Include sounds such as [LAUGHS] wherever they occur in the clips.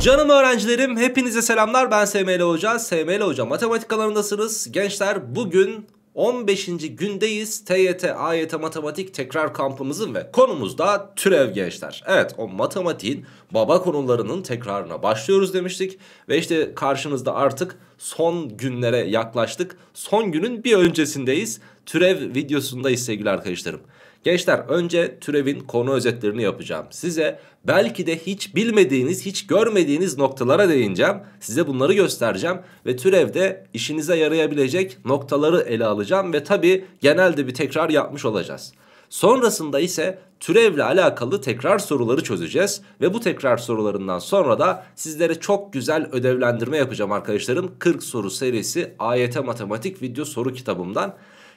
Canım öğrencilerim hepinize selamlar ben SML Hoca. SML Hoca matematik kanalındasınız. Gençler bugün 15. gündeyiz TYT AYT matematik tekrar kampımızın ve konumuz da türev gençler. Evet o matematiğin baba konularının tekrarına başlıyoruz demiştik ve işte karşınızda artık son günlere yaklaştık. Son günün bir öncesindeyiz. Türev videosundayız sevgili arkadaşlarım. Gençler önce türevin konu özetlerini yapacağım. Size belki de hiç bilmediğiniz, hiç görmediğiniz noktalara değineceğim. Size bunları göstereceğim ve türevde işinize yarayabilecek noktaları ele alacağım ve tabii genelde bir tekrar yapmış olacağız. Sonrasında ise türevle alakalı tekrar soruları çözeceğiz ve bu tekrar sorularından sonra da sizlere çok güzel ödevlendirme yapacağım arkadaşlarım. 40 soru serisi AYT matematik video soru kitabımdan.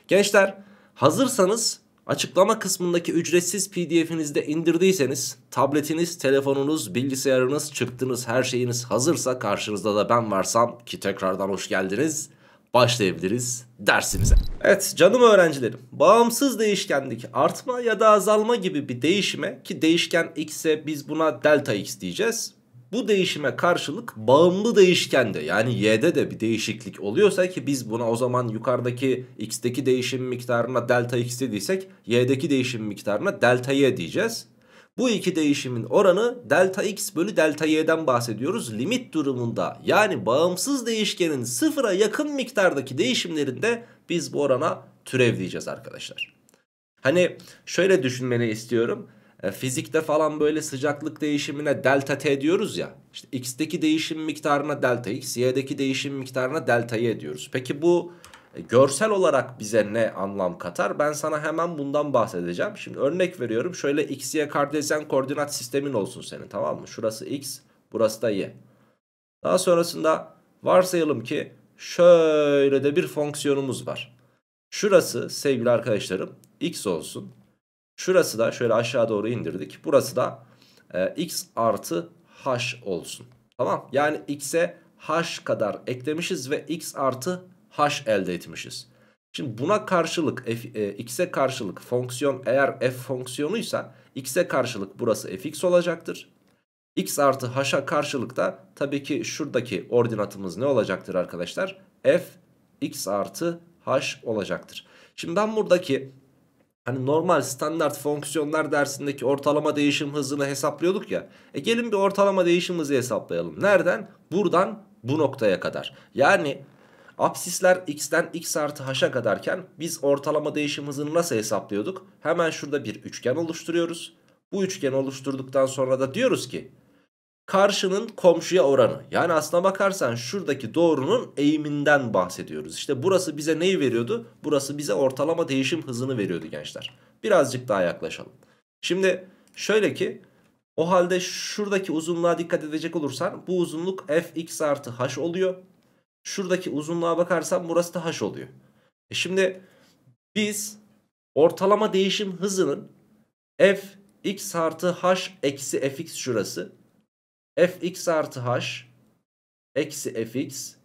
Gençler hazırsanız Açıklama kısmındaki ücretsiz pdf'inizde indirdiyseniz tabletiniz, telefonunuz, bilgisayarınız, çıktınız her şeyiniz hazırsa karşınızda da ben varsam ki tekrardan hoş geldiniz başlayabiliriz dersimize. Evet canım öğrencilerim bağımsız değişkendeki artma ya da azalma gibi bir değişime ki değişken x'e biz buna delta x diyeceğiz. Bu değişime karşılık bağımlı değişkende yani y'de de bir değişiklik oluyorsa ki biz buna o zaman yukarıdaki x'teki değişim miktarına delta x dediysek y'deki değişim miktarına delta y diyeceğiz. Bu iki değişimin oranı delta x bölü delta y'den bahsediyoruz. Limit durumunda yani bağımsız değişkenin sıfıra yakın miktardaki değişimlerinde biz bu orana türev diyeceğiz arkadaşlar. Hani şöyle düşünmeni istiyorum. E, fizikte falan böyle sıcaklık değişimine delta t diyoruz ya. İşte x'teki değişim miktarına delta x, y'deki değişim miktarına delta y diyoruz. Peki bu e, görsel olarak bize ne anlam katar? Ben sana hemen bundan bahsedeceğim. Şimdi örnek veriyorum. Şöyle x, y kartezyen koordinat sistemin olsun senin tamam mı? Şurası x, burası da y. Daha sonrasında varsayalım ki şöyle de bir fonksiyonumuz var. Şurası sevgili arkadaşlarım x olsun. Şurası da şöyle aşağı doğru indirdik. Burası da e, x artı h olsun. Tamam yani x'e h kadar eklemişiz ve x artı h elde etmişiz. Şimdi buna karşılık e, x'e karşılık fonksiyon eğer f fonksiyonuysa x'e karşılık burası fx olacaktır. x artı h'a karşılık da tabii ki şuradaki ordinatımız ne olacaktır arkadaşlar? f x artı h olacaktır. Şimdi ben buradaki Hani normal standart fonksiyonlar dersindeki ortalama değişim hızını hesaplıyorduk ya. E gelin bir ortalama değişim hızı hesaplayalım. Nereden? Buradan bu noktaya kadar. Yani absisler x'ten x artı h'a kadarken biz ortalama değişim hızını nasıl hesaplıyorduk? Hemen şurada bir üçgen oluşturuyoruz. Bu üçgeni oluşturduktan sonra da diyoruz ki karşının komşuya oranı. Yani aslına bakarsan şuradaki doğrunun eğiminden bahsediyoruz. İşte burası bize neyi veriyordu? Burası bize ortalama değişim hızını veriyordu gençler. Birazcık daha yaklaşalım. Şimdi şöyle ki o halde şuradaki uzunluğa dikkat edecek olursan bu uzunluk fx artı h oluyor. Şuradaki uzunluğa bakarsan burası da h oluyor. E şimdi biz ortalama değişim hızının f x artı h eksi fx şurası fx artı h eksi fx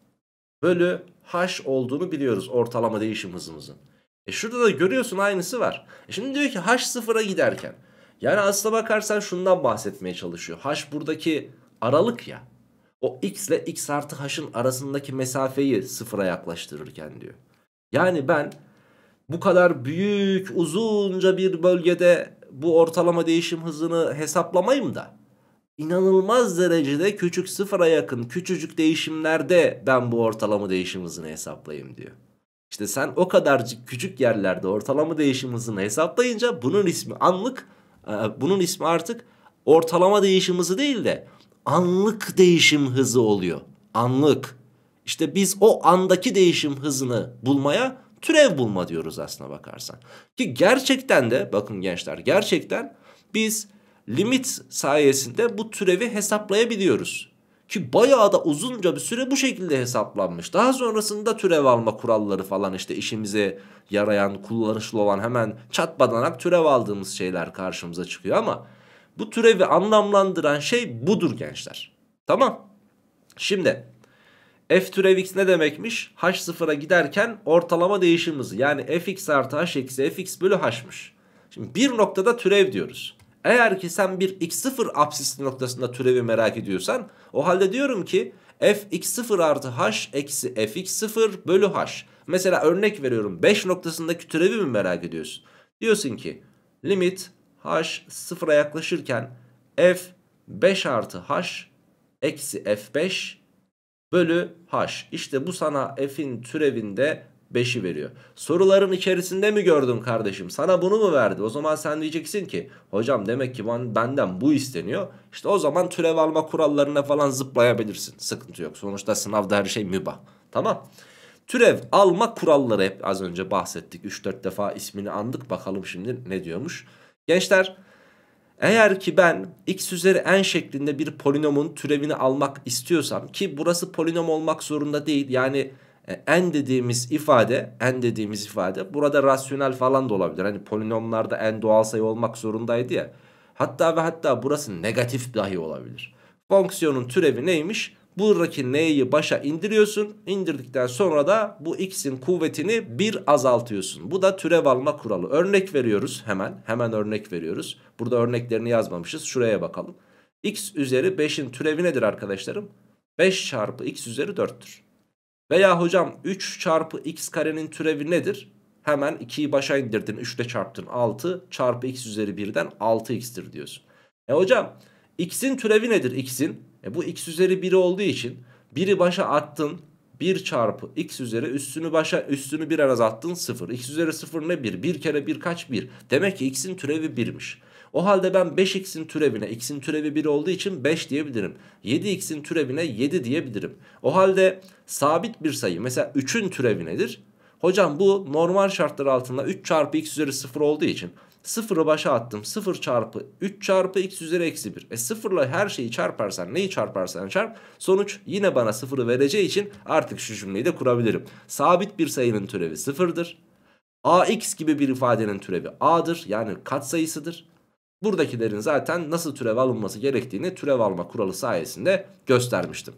bölü h olduğunu biliyoruz ortalama değişim hızımızın. E şurada da görüyorsun aynısı var. E şimdi diyor ki h sıfıra giderken. Yani aslına bakarsan şundan bahsetmeye çalışıyor. H buradaki aralık ya. O x ile x artı h'ın arasındaki mesafeyi sıfıra yaklaştırırken diyor. Yani ben bu kadar büyük uzunca bir bölgede bu ortalama değişim hızını hesaplamayım da inanılmaz derecede küçük sıfıra yakın küçücük değişimlerde ben bu ortalama değişim hızını hesaplayayım diyor. İşte sen o kadarcık küçük yerlerde ortalama değişim hızını hesaplayınca bunun ismi anlık e, bunun ismi artık ortalama değişim hızı değil de anlık değişim hızı oluyor. Anlık. İşte biz o andaki değişim hızını bulmaya türev bulma diyoruz aslına bakarsan. Ki gerçekten de bakın gençler gerçekten biz limit sayesinde bu türevi hesaplayabiliyoruz. Ki bayağı da uzunca bir süre bu şekilde hesaplanmış. Daha sonrasında türev alma kuralları falan işte işimize yarayan, kullanışlı olan hemen çatbadanak türev aldığımız şeyler karşımıza çıkıyor ama bu türevi anlamlandıran şey budur gençler. Tamam. Şimdi f türev x ne demekmiş? h sıfıra giderken ortalama değişim hızı yani fx artı h eksi fx bölü h'mış. Şimdi bir noktada türev diyoruz. Eğer ki sen bir x0 apsisli noktasında türevi merak ediyorsan o halde diyorum ki f x0 artı h eksi f x0 bölü h. Mesela örnek veriyorum 5 noktasındaki türevi mi merak ediyorsun? Diyorsun ki limit h sıfıra yaklaşırken f 5 artı h eksi f5 bölü h. İşte bu sana f'in türevinde 5'i veriyor. Soruların içerisinde mi gördüm kardeşim? Sana bunu mu verdi? O zaman sen diyeceksin ki hocam demek ki ben, benden bu isteniyor. İşte o zaman türev alma kurallarına falan zıplayabilirsin. Sıkıntı yok. Sonuçta sınavda her şey mübah. Tamam. Türev alma kuralları hep az önce bahsettik. 3-4 defa ismini andık. Bakalım şimdi ne diyormuş. Gençler eğer ki ben x üzeri n şeklinde bir polinomun türevini almak istiyorsam ki burası polinom olmak zorunda değil. Yani e, en dediğimiz ifade en dediğimiz ifade burada rasyonel falan da olabilir. Hani polinomlarda en doğal sayı olmak zorundaydı ya. Hatta ve hatta burası negatif dahi olabilir. Fonksiyonun türevi neymiş? Buradaki n'yi başa indiriyorsun. İndirdikten sonra da bu x'in kuvvetini bir azaltıyorsun. Bu da türev alma kuralı. Örnek veriyoruz hemen. Hemen örnek veriyoruz. Burada örneklerini yazmamışız. Şuraya bakalım. x üzeri 5'in türevi nedir arkadaşlarım? 5 çarpı x üzeri 4'tür. Veya hocam 3 çarpı x karenin türevi nedir? Hemen 2'yi başa indirdin 3 ile çarptın 6 çarpı x üzeri 1'den 6x'tir diyorsun. E hocam x'in türevi nedir x'in? E bu x üzeri 1 olduğu için 1'i başa attın 1 çarpı x üzeri üstünü başa üstünü 1'e azalttın 0. x üzeri 0 ne 1? 1 kere 1 kaç 1? Demek ki x'in türevi 1'miş. O halde ben 5x'in türevine x'in türevi 1 olduğu için 5 diyebilirim. 7x'in türevine 7 diyebilirim. O halde sabit bir sayı mesela 3'ün türevi nedir? Hocam bu normal şartlar altında 3 çarpı x üzeri 0 olduğu için 0'ı başa attım. 0 çarpı 3 çarpı x üzeri eksi 1. E 0 ile her şeyi çarparsan neyi çarparsan çarp. Sonuç yine bana 0'ı vereceği için artık şu cümleyi de kurabilirim. Sabit bir sayının türevi 0'dır. ax gibi bir ifadenin türevi a'dır. Yani katsayısıdır buradakilerin zaten nasıl türev alınması gerektiğini türev alma kuralı sayesinde göstermiştim.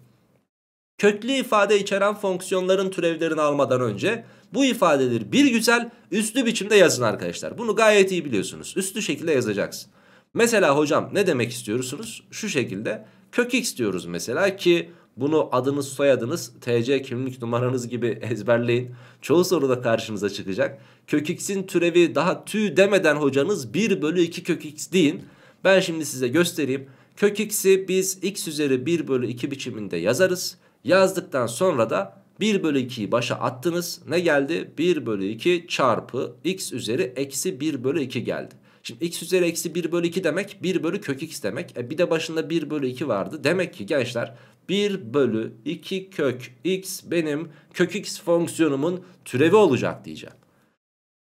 Köklü ifade içeren fonksiyonların türevlerini almadan önce bu ifadeleri bir güzel üslü biçimde yazın arkadaşlar. Bunu gayet iyi biliyorsunuz. Üslü şekilde yazacaksın. Mesela hocam ne demek istiyorsunuz? Şu şekilde kök x diyoruz mesela ki bunu adınız, soyadınız, TC kimlik numaranız gibi [LAUGHS] ezberleyin. Çoğu soruda karşınıza çıkacak. Kök x'in türevi daha tü demeden hocanız 1 bölü 2 kök x deyin. Ben şimdi size göstereyim. Kök x'i biz x üzeri 1 bölü 2 biçiminde yazarız. Yazdıktan sonra da 1 bölü 2'yi başa attınız. Ne geldi? 1 bölü 2 çarpı x üzeri eksi 1 bölü 2 geldi. Şimdi x üzeri eksi 1 bölü 2 demek 1 bölü kök x demek. E bir de başında 1 bölü 2 vardı. Demek ki gençler 1 bölü 2 kök x benim kök x fonksiyonumun türevi olacak diyeceğim.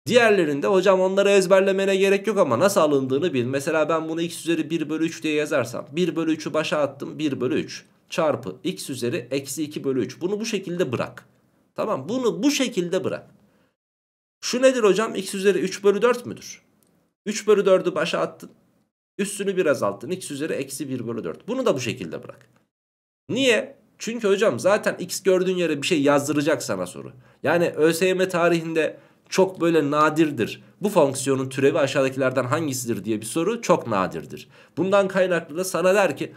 Diğerlerinde hocam onları ezberlemene gerek yok ama nasıl alındığını bil. Mesela ben bunu x üzeri 1 bölü 3 diye yazarsam 1 bölü 3'ü başa attım 1 bölü 3 çarpı x üzeri eksi 2 bölü 3. Bunu bu şekilde bırak. Tamam bunu bu şekilde bırak. Şu nedir hocam x üzeri 3 bölü 4 müdür? 3 bölü 4'ü başa attın. Üstünü bir azalttın. X üzeri eksi 1 bölü 4. Bunu da bu şekilde bırak. Niye? Çünkü hocam zaten X gördüğün yere bir şey yazdıracak sana soru. Yani ÖSYM tarihinde çok böyle nadirdir. Bu fonksiyonun türevi aşağıdakilerden hangisidir diye bir soru çok nadirdir. Bundan kaynaklı da sana der ki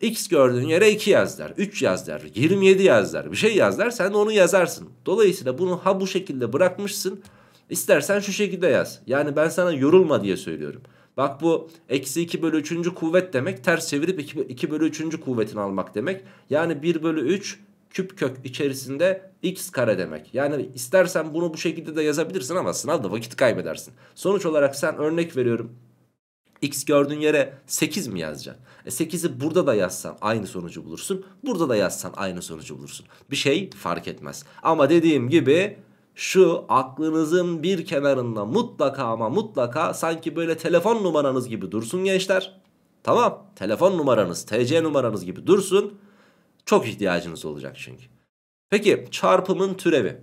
X gördüğün yere 2 yaz der, 3 yaz der, 27 yaz der, bir şey yaz der. Sen de onu yazarsın. Dolayısıyla bunu ha bu şekilde bırakmışsın İstersen şu şekilde yaz. Yani ben sana yorulma diye söylüyorum. Bak bu eksi 2 bölü 3. kuvvet demek ters çevirip 2, 2 bölü 3. kuvvetini almak demek. Yani 1 bölü 3 küp kök içerisinde x kare demek. Yani istersen bunu bu şekilde de yazabilirsin ama sınavda vakit kaybedersin. Sonuç olarak sen örnek veriyorum x gördüğün yere 8 mi yazacaksın? E 8'i burada da yazsan aynı sonucu bulursun. Burada da yazsan aynı sonucu bulursun. Bir şey fark etmez. Ama dediğim gibi şu aklınızın bir kenarında mutlaka ama mutlaka sanki böyle telefon numaranız gibi dursun gençler. Tamam telefon numaranız TC numaranız gibi dursun. Çok ihtiyacınız olacak çünkü. Peki çarpımın türevi.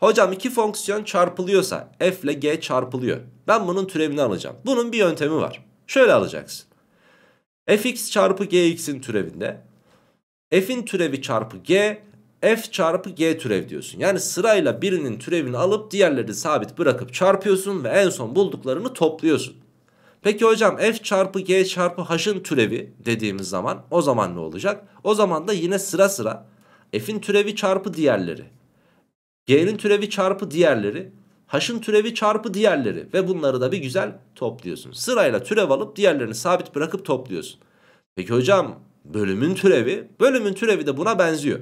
Hocam iki fonksiyon çarpılıyorsa f ile g çarpılıyor. Ben bunun türevini alacağım. Bunun bir yöntemi var. Şöyle alacaksın. fx çarpı gx'in türevinde f'in türevi çarpı g f çarpı g türev diyorsun. Yani sırayla birinin türevini alıp diğerlerini sabit bırakıp çarpıyorsun ve en son bulduklarını topluyorsun. Peki hocam f çarpı g çarpı h'ın türevi dediğimiz zaman o zaman ne olacak? O zaman da yine sıra sıra f'in türevi çarpı diğerleri, g'nin türevi çarpı diğerleri, h'ın türevi çarpı diğerleri ve bunları da bir güzel topluyorsun. Sırayla türev alıp diğerlerini sabit bırakıp topluyorsun. Peki hocam bölümün türevi, bölümün türevi de buna benziyor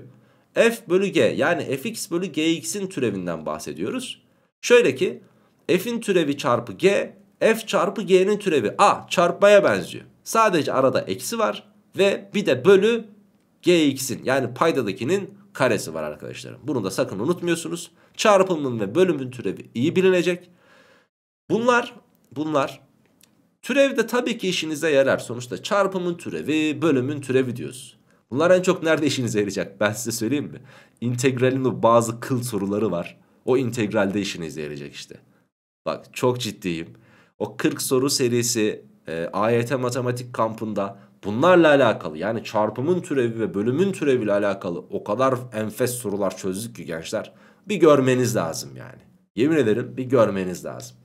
f bölü g yani fx bölü gx'in türevinden bahsediyoruz. Şöyle ki f'in türevi çarpı g f çarpı g'nin türevi a çarpmaya benziyor. Sadece arada eksi var ve bir de bölü gx'in yani paydadakinin karesi var arkadaşlarım. Bunu da sakın unutmuyorsunuz. Çarpımın ve bölümün türevi iyi bilinecek. Bunlar bunlar türev de tabii ki işinize yarar. Sonuçta çarpımın türevi bölümün türevi diyoruz. Bunlar en çok nerede işinize yarayacak? Ben size söyleyeyim mi? İntegralin de bazı kıl soruları var. O integralde işinize yarayacak işte. Bak çok ciddiyim. O 40 soru serisi e, AYT matematik kampında bunlarla alakalı yani çarpımın türevi ve bölümün türeviyle alakalı o kadar enfes sorular çözdük ki gençler. Bir görmeniz lazım yani. Yemin ederim bir görmeniz lazım.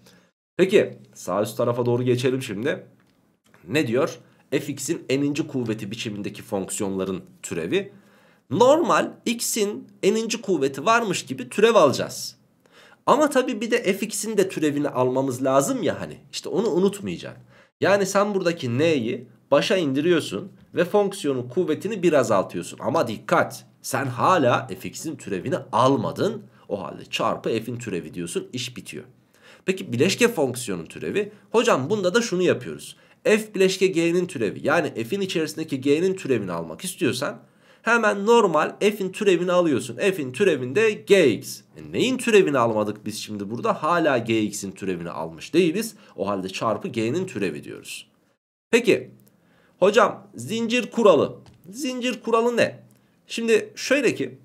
Peki sağ üst tarafa doğru geçelim şimdi. Ne diyor? fx'in n'inci kuvveti biçimindeki fonksiyonların türevi. Normal x'in n'inci kuvveti varmış gibi türev alacağız. Ama tabii bir de fx'in de türevini almamız lazım ya hani. İşte onu unutmayacaksın. Yani sen buradaki n'yi başa indiriyorsun ve fonksiyonun kuvvetini bir azaltıyorsun. Ama dikkat sen hala fx'in türevini almadın. O halde çarpı f'in türevi diyorsun iş bitiyor. Peki bileşke fonksiyonun türevi. Hocam bunda da şunu yapıyoruz f bileşke g'nin türevi yani f'in içerisindeki g'nin türevini almak istiyorsan hemen normal f'in türevini alıyorsun. F'in türevinde gx. E neyin türevini almadık biz şimdi burada? Hala gx'in türevini almış değiliz. O halde çarpı g'nin türevi diyoruz. Peki hocam zincir kuralı. Zincir kuralı ne? Şimdi şöyle ki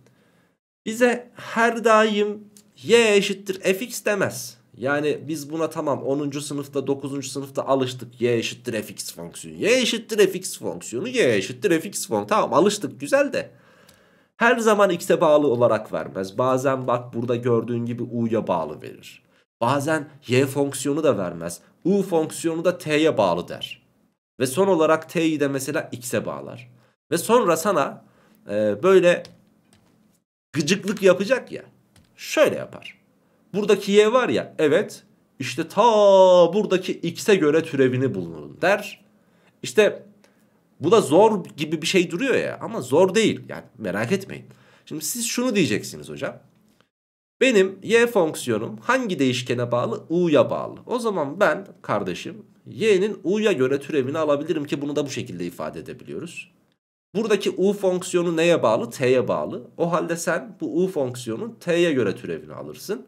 bize her daim y eşittir fx demez. Yani biz buna tamam 10. sınıfta 9. sınıfta alıştık. Y eşittir fx fonksiyonu. Y eşittir fx fonksiyonu. Y eşittir fx fonksiyonu. Tamam alıştık güzel de. Her zaman x'e bağlı olarak vermez. Bazen bak burada gördüğün gibi u'ya bağlı verir. Bazen y fonksiyonu da vermez. U fonksiyonu da t'ye bağlı der. Ve son olarak t'yi de mesela x'e bağlar. Ve sonra sana e, böyle gıcıklık yapacak ya. Şöyle yapar. Buradaki y var ya evet işte ta buradaki x'e göre türevini bulunun der. İşte bu da zor gibi bir şey duruyor ya ama zor değil yani merak etmeyin. Şimdi siz şunu diyeceksiniz hocam. Benim y fonksiyonum hangi değişkene bağlı? U'ya bağlı. O zaman ben kardeşim y'nin u'ya göre türevini alabilirim ki bunu da bu şekilde ifade edebiliyoruz. Buradaki u fonksiyonu neye bağlı? T'ye bağlı. O halde sen bu u fonksiyonun t'ye göre türevini alırsın.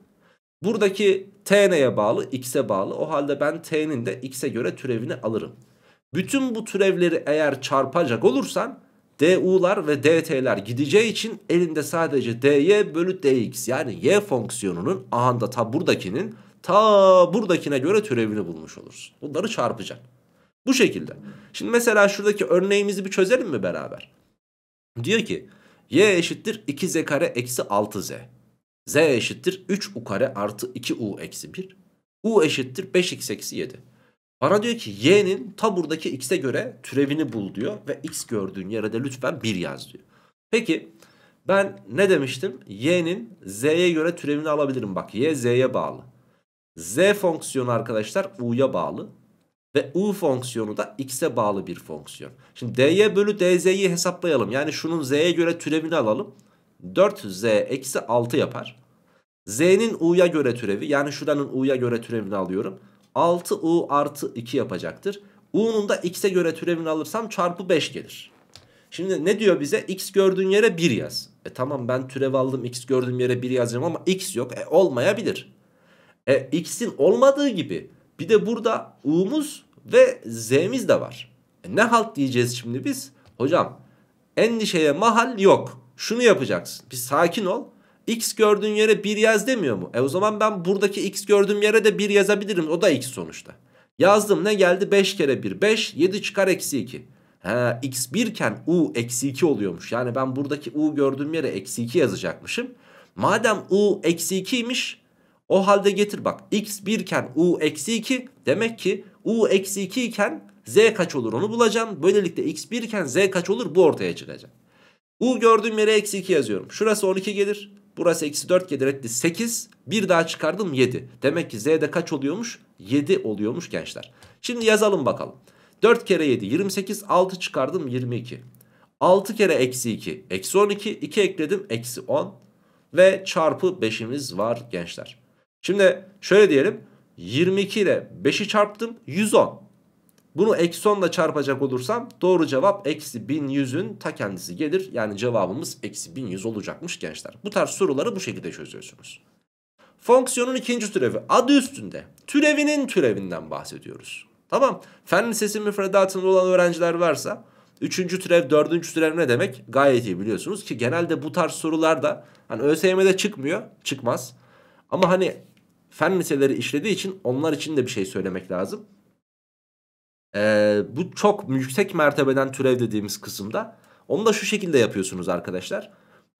Buradaki t neye bağlı? X'e bağlı. O halde ben t'nin de x'e göre türevini alırım. Bütün bu türevleri eğer çarpacak olursan du'lar ve dt'ler gideceği için elinde sadece dy bölü dx yani y fonksiyonunun ahanda ta buradakinin ta buradakine göre türevini bulmuş olursun. Bunları çarpacaksın. Bu şekilde. Şimdi mesela şuradaki örneğimizi bir çözelim mi beraber? Diyor ki y eşittir 2z kare eksi 6z. Z eşittir 3u kare artı 2u eksi 1. U eşittir 5x eksi 7. Bana diyor ki y'nin ta buradaki x'e göre türevini bul diyor. Ve x gördüğün yere de lütfen 1 yaz diyor. Peki ben ne demiştim? Y'nin z'ye göre türevini alabilirim. Bak y z'ye bağlı. Z fonksiyonu arkadaşlar u'ya bağlı. Ve u fonksiyonu da x'e bağlı bir fonksiyon. Şimdi dy bölü dz'yi hesaplayalım. Yani şunun z'ye göre türevini alalım. 4z eksi 6 yapar. Z'nin u'ya göre türevi yani şuranın u'ya göre türevini alıyorum. 6u artı 2 yapacaktır. U'nun da x'e göre türevini alırsam çarpı 5 gelir. Şimdi ne diyor bize? X gördüğün yere 1 yaz. E tamam ben türev aldım x gördüğüm yere 1 yazacağım ama x yok. E olmayabilir. E x'in olmadığı gibi bir de burada u'muz ve z'miz de var. E, ne halt diyeceğiz şimdi biz? Hocam endişeye mahal yok. Şunu yapacaksın. Bir sakin ol. X gördüğün yere 1 yaz demiyor mu? E o zaman ben buradaki X gördüğüm yere de 1 yazabilirim. O da X sonuçta. Yazdım ne geldi? 5 kere 1. 5. 7 çıkar eksi 2. Ha, x 1 iken u eksi 2 oluyormuş. Yani ben buradaki u gördüğüm yere eksi 2 yazacakmışım. Madem u eksi 2'ymiş o halde getir bak x 1 iken u eksi 2 demek ki u eksi 2 iken z kaç olur onu bulacağım. Böylelikle x 1 iken z kaç olur bu ortaya çıkacak. U gördüğüm yere eksi 2 yazıyorum. Şurası 12 gelir. Burası eksi 4 gelir etti 8. Bir daha çıkardım 7. Demek ki Z'de kaç oluyormuş? 7 oluyormuş gençler. Şimdi yazalım bakalım. 4 kere 7 28 6 çıkardım 22. 6 kere eksi 2 eksi 12 2 ekledim eksi 10 ve çarpı 5'imiz var gençler. Şimdi şöyle diyelim 22 ile 5'i çarptım 110. Bunu eksi 10 çarpacak olursam doğru cevap eksi 1100'ün ta kendisi gelir. Yani cevabımız eksi 1100 olacakmış gençler. Bu tarz soruları bu şekilde çözüyorsunuz. Fonksiyonun ikinci türevi adı üstünde türevinin türevinden bahsediyoruz. Tamam fen lisesi müfredatında olan öğrenciler varsa üçüncü türev dördüncü türev ne demek gayet iyi biliyorsunuz ki genelde bu tarz sorular da hani ÖSYM'de çıkmıyor çıkmaz. Ama hani fen liseleri işlediği için onlar için de bir şey söylemek lazım. Ee, bu çok yüksek mertebeden türev dediğimiz kısımda. Onu da şu şekilde yapıyorsunuz arkadaşlar.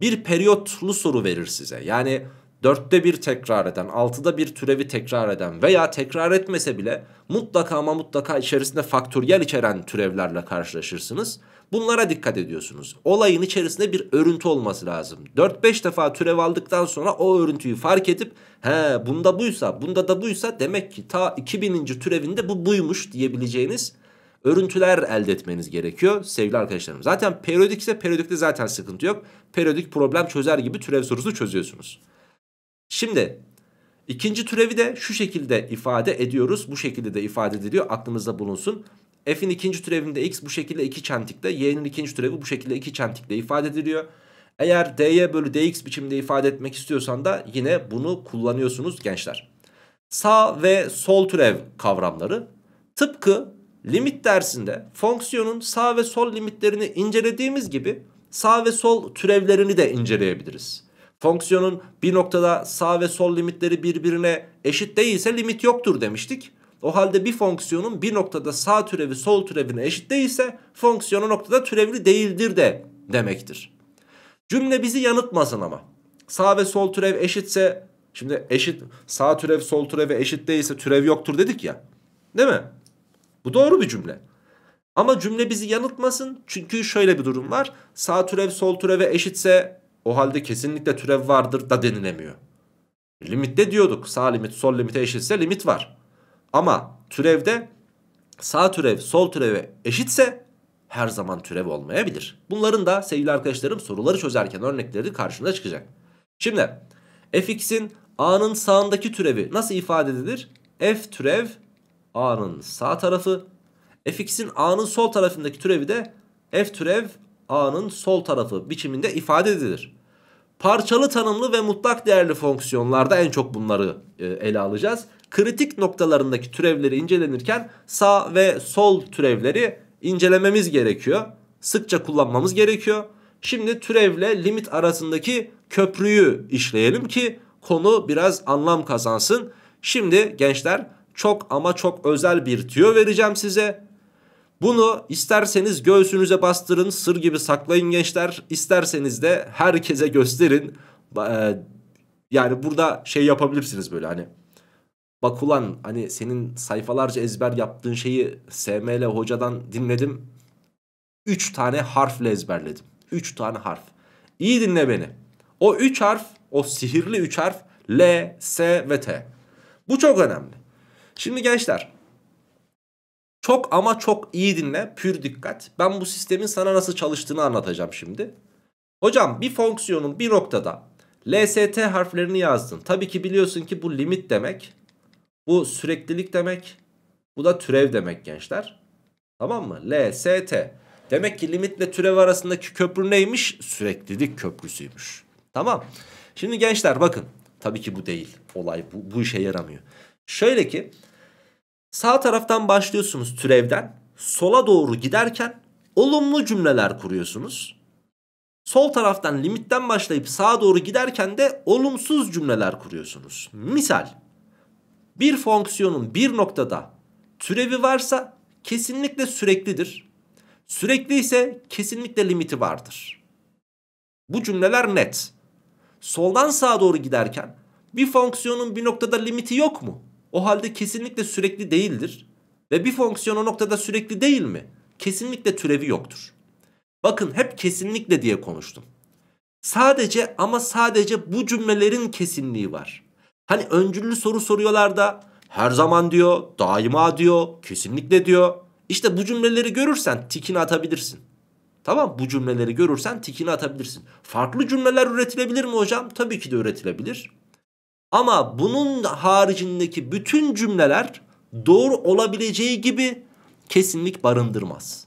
Bir periyotlu soru verir size. Yani dörtte bir tekrar eden, altıda bir türevi tekrar eden veya tekrar etmese bile mutlaka ama mutlaka içerisinde faktöriyel içeren türevlerle karşılaşırsınız. Bunlara dikkat ediyorsunuz. Olayın içerisinde bir örüntü olması lazım. 4-5 defa türev aldıktan sonra o örüntüyü fark edip he bunda buysa bunda da buysa demek ki ta 2000. türevinde bu buymuş diyebileceğiniz örüntüler elde etmeniz gerekiyor sevgili arkadaşlarım. Zaten periyodik ise periyodikte zaten sıkıntı yok. Periyodik problem çözer gibi türev sorusu çözüyorsunuz. Şimdi ikinci türevi de şu şekilde ifade ediyoruz. Bu şekilde de ifade ediliyor aklımızda bulunsun. F'in ikinci türevinde x bu şekilde 2 çentikte. Y'nin ikinci türevi bu şekilde 2 çentikte ifade ediliyor. Eğer dy bölü dx biçiminde ifade etmek istiyorsan da yine bunu kullanıyorsunuz gençler. Sağ ve sol türev kavramları tıpkı limit dersinde fonksiyonun sağ ve sol limitlerini incelediğimiz gibi sağ ve sol türevlerini de inceleyebiliriz. Fonksiyonun bir noktada sağ ve sol limitleri birbirine eşit değilse limit yoktur demiştik. O halde bir fonksiyonun bir noktada sağ türevi sol türevine eşit değilse fonksiyonu noktada türevli değildir de demektir. Cümle bizi yanıltmasın ama. Sağ ve sol türev eşitse şimdi eşit sağ türev sol türevi eşit değilse türev yoktur dedik ya. Değil mi? Bu doğru bir cümle. Ama cümle bizi yanıltmasın çünkü şöyle bir durum var. Sağ türev sol türeve eşitse o halde kesinlikle türev vardır da denilemiyor. Limitte diyorduk sağ limit sol limite eşitse limit var. Ama türevde sağ türev sol türeve eşitse her zaman türev olmayabilir. Bunların da sevgili arkadaşlarım soruları çözerken örnekleri karşınıza çıkacak. Şimdi fx'in a'nın sağındaki türevi nasıl ifade edilir? f türev a'nın sağ tarafı fx'in a'nın sol tarafındaki türevi de f türev a'nın sol tarafı biçiminde ifade edilir. Parçalı tanımlı ve mutlak değerli fonksiyonlarda en çok bunları e, ele alacağız kritik noktalarındaki türevleri incelenirken sağ ve sol türevleri incelememiz gerekiyor. Sıkça kullanmamız gerekiyor. Şimdi türevle limit arasındaki köprüyü işleyelim ki konu biraz anlam kazansın. Şimdi gençler çok ama çok özel bir tüyo vereceğim size. Bunu isterseniz göğsünüze bastırın sır gibi saklayın gençler. İsterseniz de herkese gösterin. E, yani burada şey yapabilirsiniz böyle hani Bak ulan hani senin sayfalarca ezber yaptığın şeyi SML hocadan dinledim. 3 tane harfle ezberledim. 3 tane harf. İyi dinle beni. O 3 harf, o sihirli 3 harf L, S ve T. Bu çok önemli. Şimdi gençler çok ama çok iyi dinle, pür dikkat. Ben bu sistemin sana nasıl çalıştığını anlatacağım şimdi. Hocam bir fonksiyonun bir noktada LST harflerini yazdın. Tabii ki biliyorsun ki bu limit demek. Bu süreklilik demek. Bu da türev demek gençler. Tamam mı? L, S, T. Demek ki limitle türev arasındaki köprü neymiş? Süreklilik köprüsüymüş. Tamam. Şimdi gençler bakın. Tabii ki bu değil. Olay bu, bu işe yaramıyor. Şöyle ki sağ taraftan başlıyorsunuz türevden. Sola doğru giderken olumlu cümleler kuruyorsunuz. Sol taraftan limitten başlayıp sağa doğru giderken de olumsuz cümleler kuruyorsunuz. Misal bir fonksiyonun bir noktada türevi varsa kesinlikle süreklidir. Sürekli ise kesinlikle limiti vardır. Bu cümleler net. Soldan sağa doğru giderken bir fonksiyonun bir noktada limiti yok mu? O halde kesinlikle sürekli değildir. Ve bir fonksiyon o noktada sürekli değil mi? Kesinlikle türevi yoktur. Bakın hep kesinlikle diye konuştum. Sadece ama sadece bu cümlelerin kesinliği var. Hani öncüllü soru soruyorlar da her zaman diyor, daima diyor, kesinlikle diyor. İşte bu cümleleri görürsen tikini atabilirsin. Tamam bu cümleleri görürsen tikini atabilirsin. Farklı cümleler üretilebilir mi hocam? Tabii ki de üretilebilir. Ama bunun haricindeki bütün cümleler doğru olabileceği gibi kesinlik barındırmaz.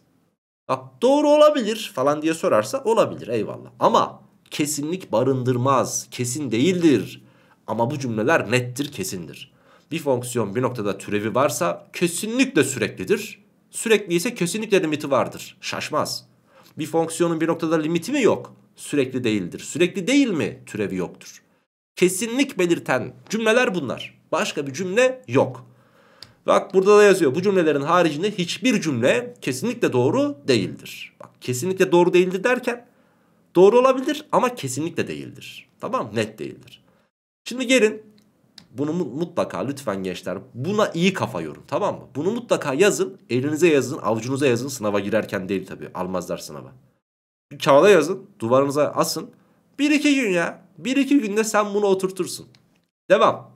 Bak doğru olabilir falan diye sorarsa olabilir eyvallah. Ama kesinlik barındırmaz, kesin değildir. Ama bu cümleler nettir, kesindir. Bir fonksiyon bir noktada türevi varsa kesinlikle süreklidir. Sürekli ise kesinlikle limiti vardır. Şaşmaz. Bir fonksiyonun bir noktada limiti mi yok? Sürekli değildir. Sürekli değil mi? Türevi yoktur. Kesinlik belirten cümleler bunlar. Başka bir cümle yok. Bak burada da yazıyor. Bu cümlelerin haricinde hiçbir cümle kesinlikle doğru değildir. Bak kesinlikle doğru değildir derken doğru olabilir ama kesinlikle değildir. Tamam net değildir. Şimdi gelin bunu mutlaka lütfen gençler buna iyi kafa yorum tamam mı? Bunu mutlaka yazın elinize yazın avucunuza yazın sınava girerken değil tabii almazlar sınava. Bir kağıda yazın duvarınıza asın. Bir iki gün ya bir iki günde sen bunu oturtursun. Devam.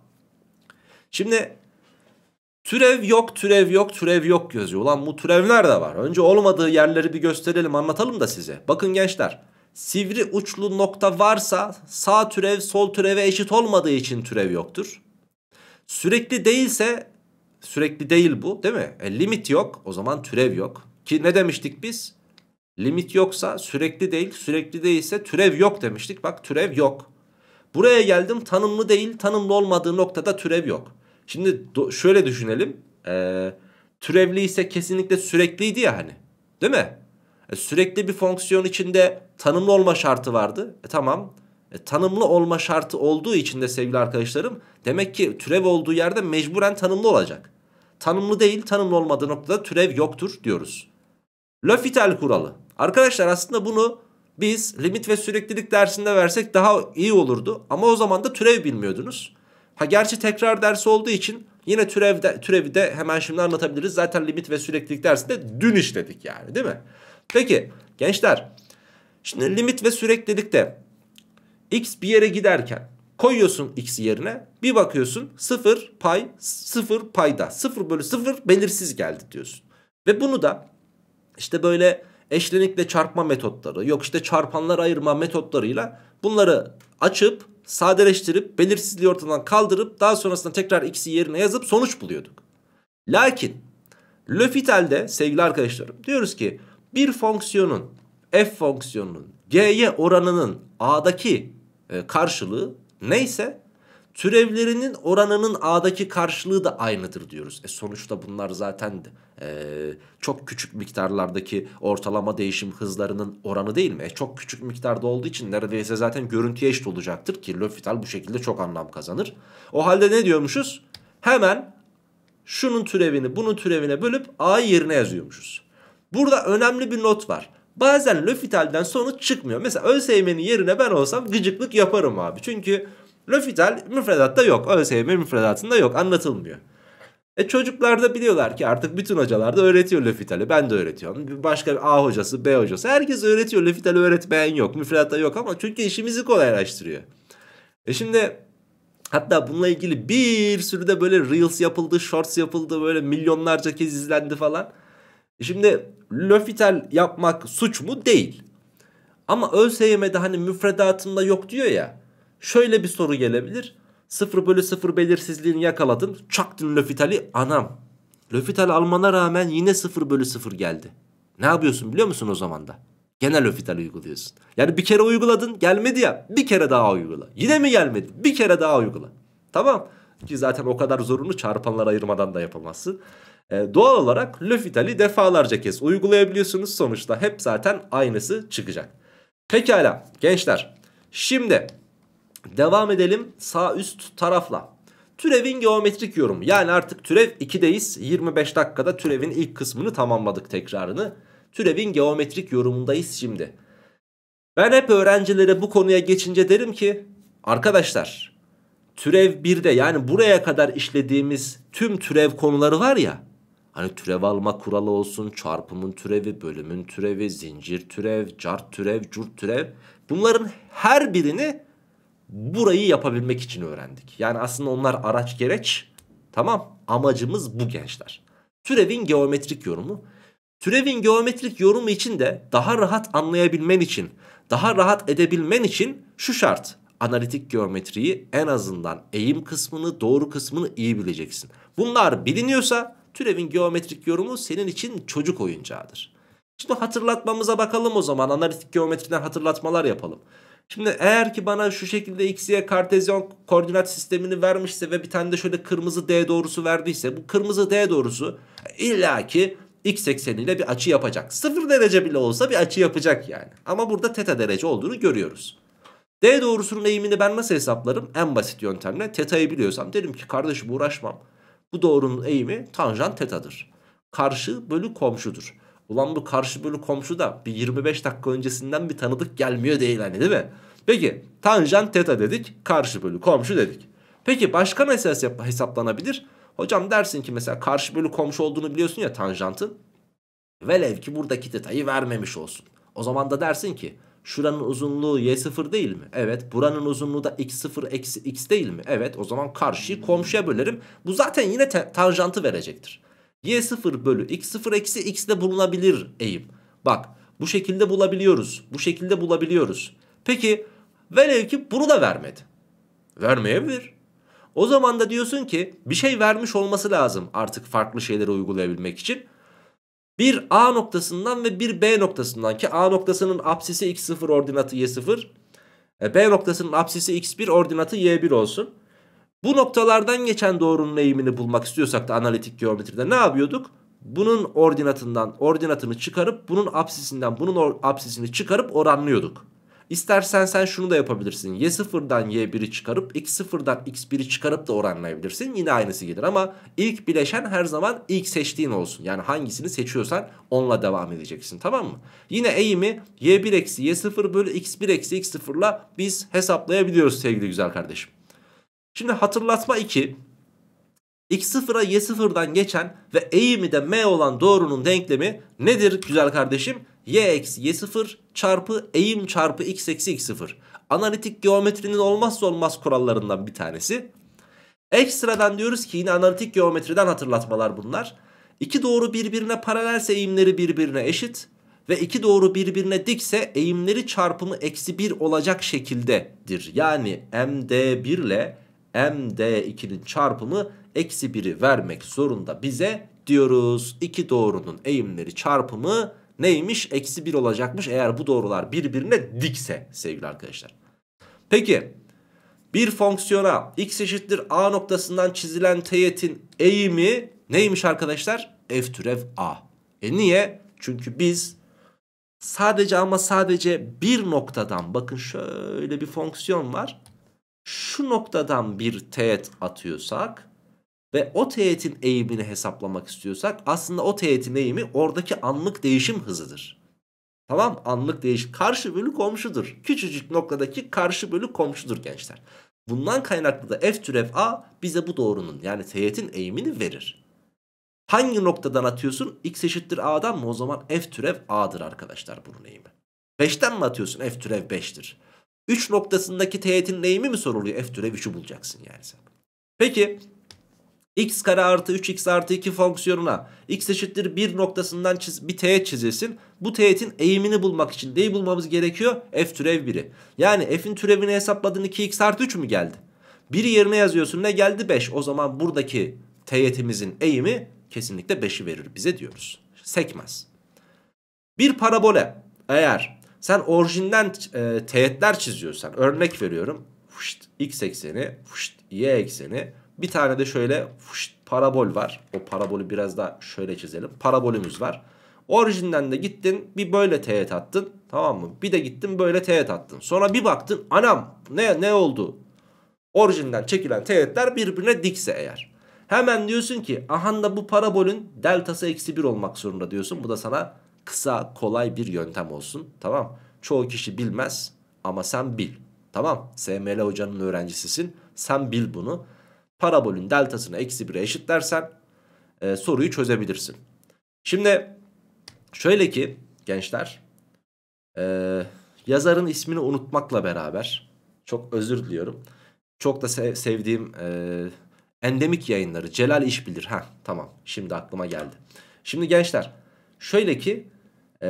Şimdi türev yok türev yok türev yok yazıyor. Ulan bu türevler de var. Önce olmadığı yerleri bir gösterelim anlatalım da size. Bakın gençler sivri uçlu nokta varsa sağ türev sol türeve eşit olmadığı için türev yoktur. Sürekli değilse sürekli değil bu değil mi? E, limit yok o zaman türev yok. Ki ne demiştik biz? Limit yoksa sürekli değil sürekli değilse türev yok demiştik. Bak türev yok. Buraya geldim tanımlı değil tanımlı olmadığı noktada türev yok. Şimdi şöyle düşünelim. E, türevli ise kesinlikle sürekliydi ya hani değil mi? E, sürekli bir fonksiyon içinde tanımlı olma şartı vardı. E, tamam. E, tanımlı olma şartı olduğu için de sevgili arkadaşlarım demek ki türev olduğu yerde mecburen tanımlı olacak. Tanımlı değil tanımlı olmadığı noktada türev yoktur diyoruz. L'Hopital kuralı. Arkadaşlar aslında bunu biz limit ve süreklilik dersinde versek daha iyi olurdu. Ama o zaman da türev bilmiyordunuz. Ha gerçi tekrar dersi olduğu için yine türev de, türevi de hemen şimdi anlatabiliriz. Zaten limit ve süreklilik dersinde dün işledik yani değil mi? Peki gençler şimdi limit ve süreklilikte x bir yere giderken koyuyorsun x yerine bir bakıyorsun 0 pay 0 payda 0 bölü 0 belirsiz geldi diyorsun. Ve bunu da işte böyle eşlenikle çarpma metotları yok işte çarpanlar ayırma metotlarıyla bunları açıp sadeleştirip belirsizliği ortadan kaldırıp daha sonrasında tekrar x'i yerine yazıp sonuç buluyorduk. Lakin L'Hopital'de sevgili arkadaşlarım diyoruz ki bir fonksiyonun f fonksiyonunun g'ye oranının a'daki e, karşılığı neyse türevlerinin oranının a'daki karşılığı da aynıdır diyoruz. E sonuçta bunlar zaten e, çok küçük miktarlardaki ortalama değişim hızlarının oranı değil mi? E çok küçük miktarda olduğu için neredeyse zaten görüntüye eşit olacaktır ki L'Hopital bu şekilde çok anlam kazanır. O halde ne diyormuşuz? Hemen şunun türevini bunun türevine bölüp a yerine yazıyormuşuz. Burada önemli bir not var. Bazen Löfitel'den sonuç çıkmıyor. Mesela ÖSYM'nin yerine ben olsam gıcıklık yaparım abi. Çünkü Löfitel müfredatta yok. ÖSYM müfredatında yok. Anlatılmıyor. E çocuklar da biliyorlar ki artık bütün hocalar da öğretiyor Löfitel'i. Ben de öğretiyorum. Başka bir A hocası, B hocası. Herkes öğretiyor. Löfitel'i öğretmeyen yok. Müfredatta yok ama çünkü işimizi kolaylaştırıyor. E şimdi hatta bununla ilgili bir sürü de böyle reels yapıldı, shorts yapıldı. Böyle milyonlarca kez izlendi falan. Şimdi Lofitel yapmak suç mu? Değil. Ama ÖSYM'de hani müfredatında yok diyor ya. Şöyle bir soru gelebilir. 0 bölü 0 belirsizliğini yakaladın. Çaktın Lofitel'i anam. Lofitel almana rağmen yine 0 bölü 0 geldi. Ne yapıyorsun biliyor musun o zaman da? Genel Lofitel uyguluyorsun. Yani bir kere uyguladın gelmedi ya bir kere daha uygula. Yine mi gelmedi? Bir kere daha uygula. Tamam. Ki zaten o kadar zorunu çarpanlar ayırmadan da yapamazsın. E, doğal olarak L'Hopital'i defalarca kez uygulayabiliyorsunuz. Sonuçta hep zaten aynısı çıkacak. Pekala gençler. Şimdi devam edelim sağ üst tarafla. Türevin geometrik yorumu. Yani artık türev 2'deyiz. 25 dakikada türevin ilk kısmını tamamladık tekrarını. Türevin geometrik yorumundayız şimdi. Ben hep öğrencilere bu konuya geçince derim ki arkadaşlar türev 1'de yani buraya kadar işlediğimiz tüm türev konuları var ya Hani türev alma kuralı olsun, çarpımın türevi, bölümün türevi, zincir türev, cart türev, curt türev. Bunların her birini burayı yapabilmek için öğrendik. Yani aslında onlar araç gereç. Tamam amacımız bu gençler. Türevin geometrik yorumu. Türevin geometrik yorumu için de daha rahat anlayabilmen için, daha rahat edebilmen için şu şart. Analitik geometriyi en azından eğim kısmını, doğru kısmını iyi bileceksin. Bunlar biliniyorsa Türevin geometrik yorumu senin için çocuk oyuncağıdır. Şimdi hatırlatmamıza bakalım o zaman. Analitik geometriden hatırlatmalar yapalım. Şimdi eğer ki bana şu şekilde x, y kartezyon koordinat sistemini vermişse ve bir tane de şöyle kırmızı d doğrusu verdiyse bu kırmızı d doğrusu illaki x ekseniyle bir açı yapacak. Sıfır derece bile olsa bir açı yapacak yani. Ama burada teta derece olduğunu görüyoruz. D doğrusunun eğimini ben nasıl hesaplarım? En basit yöntemle. Teta'yı biliyorsam derim ki kardeşim uğraşmam. Bu doğrunun eğimi tanjant tetadır. Karşı bölü komşudur. Ulan bu karşı bölü komşu da bir 25 dakika öncesinden bir tanıdık gelmiyor değil hani değil mi? Peki tanjant teta dedik karşı bölü komşu dedik. Peki başka nasıl hesaplanabilir? Hocam dersin ki mesela karşı bölü komşu olduğunu biliyorsun ya tanjantın. Velev ki buradaki tetayı vermemiş olsun. O zaman da dersin ki Şuranın uzunluğu y0 değil mi? Evet. Buranın uzunluğu da x0 eksi x değil mi? Evet. O zaman karşıyı komşuya bölerim. Bu zaten yine tanjantı verecektir. y0 bölü x0 eksi x de bulunabilir eğim. Bak bu şekilde bulabiliyoruz. Bu şekilde bulabiliyoruz. Peki velev ki bunu da vermedi. Vermeyebilir. O zaman da diyorsun ki bir şey vermiş olması lazım artık farklı şeyleri uygulayabilmek için. Bir A noktasından ve bir B noktasından ki A noktasının apsisi x0 ordinatı y0 e, B noktasının apsisi x1 ordinatı y1 olsun. Bu noktalardan geçen doğrunun eğimini bulmak istiyorsak da analitik geometride ne yapıyorduk? Bunun ordinatından ordinatını çıkarıp bunun apsisinden bunun apsisini çıkarıp oranlıyorduk. İstersen sen şunu da yapabilirsin. Y0'dan Y1'i çıkarıp X0'dan X1'i çıkarıp da oranlayabilirsin. Yine aynısı gelir ama ilk bileşen her zaman ilk seçtiğin olsun. Yani hangisini seçiyorsan onunla devam edeceksin tamam mı? Yine eğimi Y1 eksi Y0 bölü X1 eksi X0'la biz hesaplayabiliyoruz sevgili güzel kardeşim. Şimdi hatırlatma 2. X0'a Y0'dan geçen ve eğimi de M olan doğrunun denklemi nedir güzel kardeşim? y eksi y sıfır çarpı eğim çarpı x eksi x sıfır. Analitik geometrinin olmazsa olmaz kurallarından bir tanesi. Ekstradan diyoruz ki yine analitik geometriden hatırlatmalar bunlar. İki doğru birbirine paralelse eğimleri birbirine eşit ve iki doğru birbirine dikse eğimleri çarpımı eksi 1 olacak şekildedir. Yani MD1 ile MD2'nin çarpımı eksi 1'i vermek zorunda bize diyoruz. İki doğrunun eğimleri çarpımı neymiş? Eksi 1 olacakmış eğer bu doğrular birbirine dikse sevgili arkadaşlar. Peki bir fonksiyona x eşittir a noktasından çizilen teğetin eğimi neymiş arkadaşlar? F türev a. E niye? Çünkü biz sadece ama sadece bir noktadan bakın şöyle bir fonksiyon var. Şu noktadan bir teğet atıyorsak ve o teğetin eğimini hesaplamak istiyorsak aslında o teğetin eğimi oradaki anlık değişim hızıdır. Tamam anlık değişim karşı bölü komşudur. Küçücük noktadaki karşı bölü komşudur gençler. Bundan kaynaklı da f türev a bize bu doğrunun yani teğetin eğimini verir. Hangi noktadan atıyorsun? x eşittir a'dan mı? O zaman f türev a'dır arkadaşlar bunun eğimi. 5'ten mi atıyorsun? f türev 5'tir. 3 noktasındaki teğetin eğimi mi soruluyor? f türev 3'ü bulacaksın yani sen. Peki x kare artı 3x artı 2 fonksiyonuna x eşittir 1 noktasından çiz, bir teğet çizilsin. Bu teğetin eğimini bulmak için neyi bulmamız gerekiyor? f türev 1'i. Yani f'in türevini hesapladığın 2x artı 3 mü geldi? 1 yerine yazıyorsun ne geldi? 5. O zaman buradaki teğetimizin eğimi kesinlikle 5'i verir bize diyoruz. Sekmez. Bir parabole eğer sen orijinden e, teğetler çiziyorsan örnek veriyorum. Fışt, x ekseni, fışt, y ekseni, bir tane de şöyle fuş, parabol var. O parabolü biraz daha şöyle çizelim. Parabolümüz var. Orijinden de gittin bir böyle teğet attın. Tamam mı? Bir de gittin böyle teğet attın. Sonra bir baktın anam ne ne oldu? Orijinden çekilen teğetler birbirine dikse eğer. Hemen diyorsun ki ahan bu parabolün deltası eksi 1 olmak zorunda diyorsun. Bu da sana kısa kolay bir yöntem olsun. Tamam. Çoğu kişi bilmez ama sen bil. Tamam. SML hocanın öğrencisisin. Sen bil bunu. Parabolün deltasını eksi 1'e eşitlersen e, soruyu çözebilirsin. Şimdi şöyle ki gençler e, yazarın ismini unutmakla beraber çok özür diliyorum. Çok da sev sevdiğim e, endemik yayınları Celal İşbilir. Ha tamam şimdi aklıma geldi. Şimdi gençler şöyle ki e,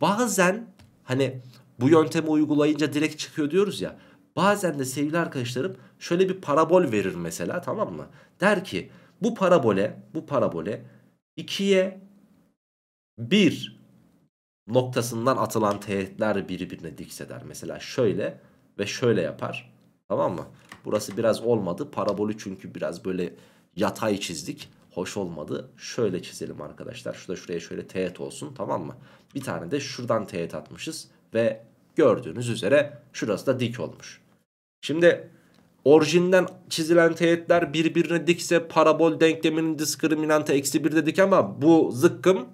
bazen hani bu yöntemi uygulayınca direkt çıkıyor diyoruz ya. Bazen de sevgili arkadaşlarım şöyle bir parabol verir mesela tamam mı? Der ki bu parabole bu parabole 2'ye 1 noktasından atılan teğetler birbirine dikse der. Mesela şöyle ve şöyle yapar. Tamam mı? Burası biraz olmadı. Parabolü çünkü biraz böyle yatay çizdik. Hoş olmadı. Şöyle çizelim arkadaşlar. Şurada şuraya şöyle teğet olsun tamam mı? Bir tane de şuradan teğet atmışız. Ve gördüğünüz üzere şurası da dik olmuş. Şimdi Orijinden çizilen teğetler birbirine dikse parabol denkleminin diskriminantı eksi 1 dedik ama bu zıkkım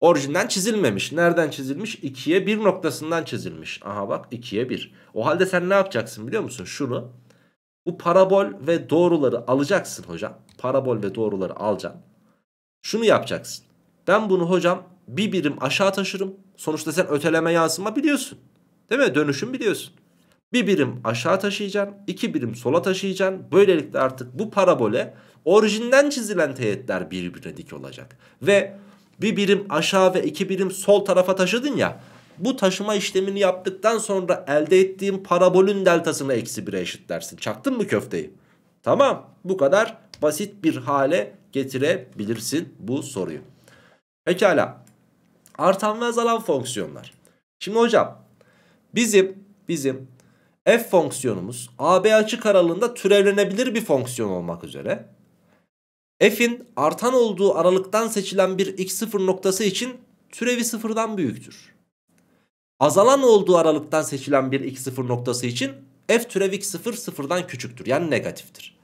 orijinden çizilmemiş. Nereden çizilmiş? 2'ye 1 noktasından çizilmiş. Aha bak 2'ye 1. O halde sen ne yapacaksın biliyor musun? Şunu. Bu parabol ve doğruları alacaksın hocam. Parabol ve doğruları alacaksın. Şunu yapacaksın. Ben bunu hocam bir birim aşağı taşırım. Sonuçta sen öteleme yansıma biliyorsun. Değil mi? Dönüşüm biliyorsun. Bir birim aşağı taşıyacaksın. iki birim sola taşıyacaksın. Böylelikle artık bu parabole orijinden çizilen teğetler birbirine dik olacak. Ve bir birim aşağı ve iki birim sol tarafa taşıdın ya. Bu taşıma işlemini yaptıktan sonra elde ettiğim parabolün deltasını eksi 1'e eşitlersin. Çaktın mı köfteyi? Tamam bu kadar basit bir hale getirebilirsin bu soruyu. Pekala artan ve azalan fonksiyonlar. Şimdi hocam bizim bizim f fonksiyonumuz AB açık aralığında türevlenebilir bir fonksiyon olmak üzere f'in artan olduğu aralıktan seçilen bir x0 noktası için türevi sıfırdan büyüktür. Azalan olduğu aralıktan seçilen bir x0 noktası için f türevi x0 sıfırdan küçüktür yani negatiftir.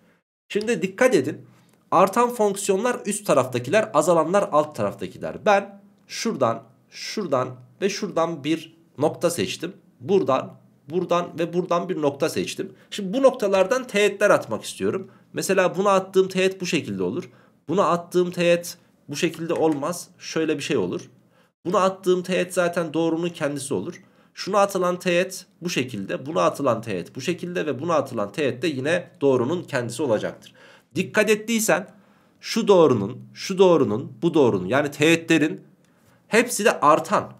Şimdi dikkat edin artan fonksiyonlar üst taraftakiler azalanlar alt taraftakiler. Ben şuradan şuradan ve şuradan bir nokta seçtim. Buradan buradan ve buradan bir nokta seçtim. Şimdi bu noktalardan teğetler atmak istiyorum. Mesela buna attığım teğet bu şekilde olur. Buna attığım teğet bu şekilde olmaz. Şöyle bir şey olur. Buna attığım teğet zaten doğrunun kendisi olur. Şuna atılan teğet bu şekilde, buna atılan teğet bu şekilde ve buna atılan teğet de yine doğrunun kendisi olacaktır. Dikkat ettiysen şu doğrunun, şu doğrunun, bu doğrunun yani teğetlerin hepsi de artan.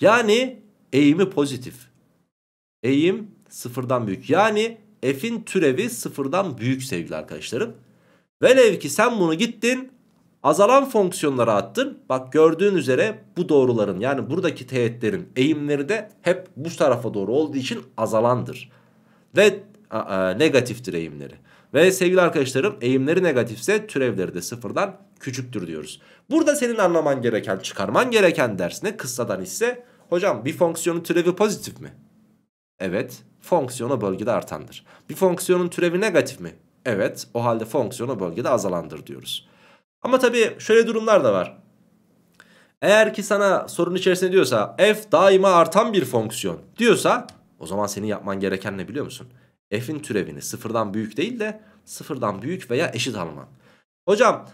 Yani eğimi pozitif eğim sıfırdan büyük. Yani f'in türevi sıfırdan büyük sevgili arkadaşlarım. Velev ki sen bunu gittin azalan fonksiyonlara attın. Bak gördüğün üzere bu doğruların yani buradaki teğetlerin eğimleri de hep bu tarafa doğru olduğu için azalandır. Ve a, a, negatiftir eğimleri. Ve sevgili arkadaşlarım eğimleri negatifse türevleri de sıfırdan küçüktür diyoruz. Burada senin anlaman gereken çıkarman gereken ders ne kıssadan ise hocam bir fonksiyonun türevi pozitif mi? Evet. Fonksiyon o bölgede artandır. Bir fonksiyonun türevi negatif mi? Evet. O halde fonksiyon o bölgede azalandır diyoruz. Ama tabii şöyle durumlar da var. Eğer ki sana sorun içerisinde diyorsa f daima artan bir fonksiyon diyorsa o zaman senin yapman gereken ne biliyor musun? F'in türevini sıfırdan büyük değil de sıfırdan büyük veya eşit alman. Hocam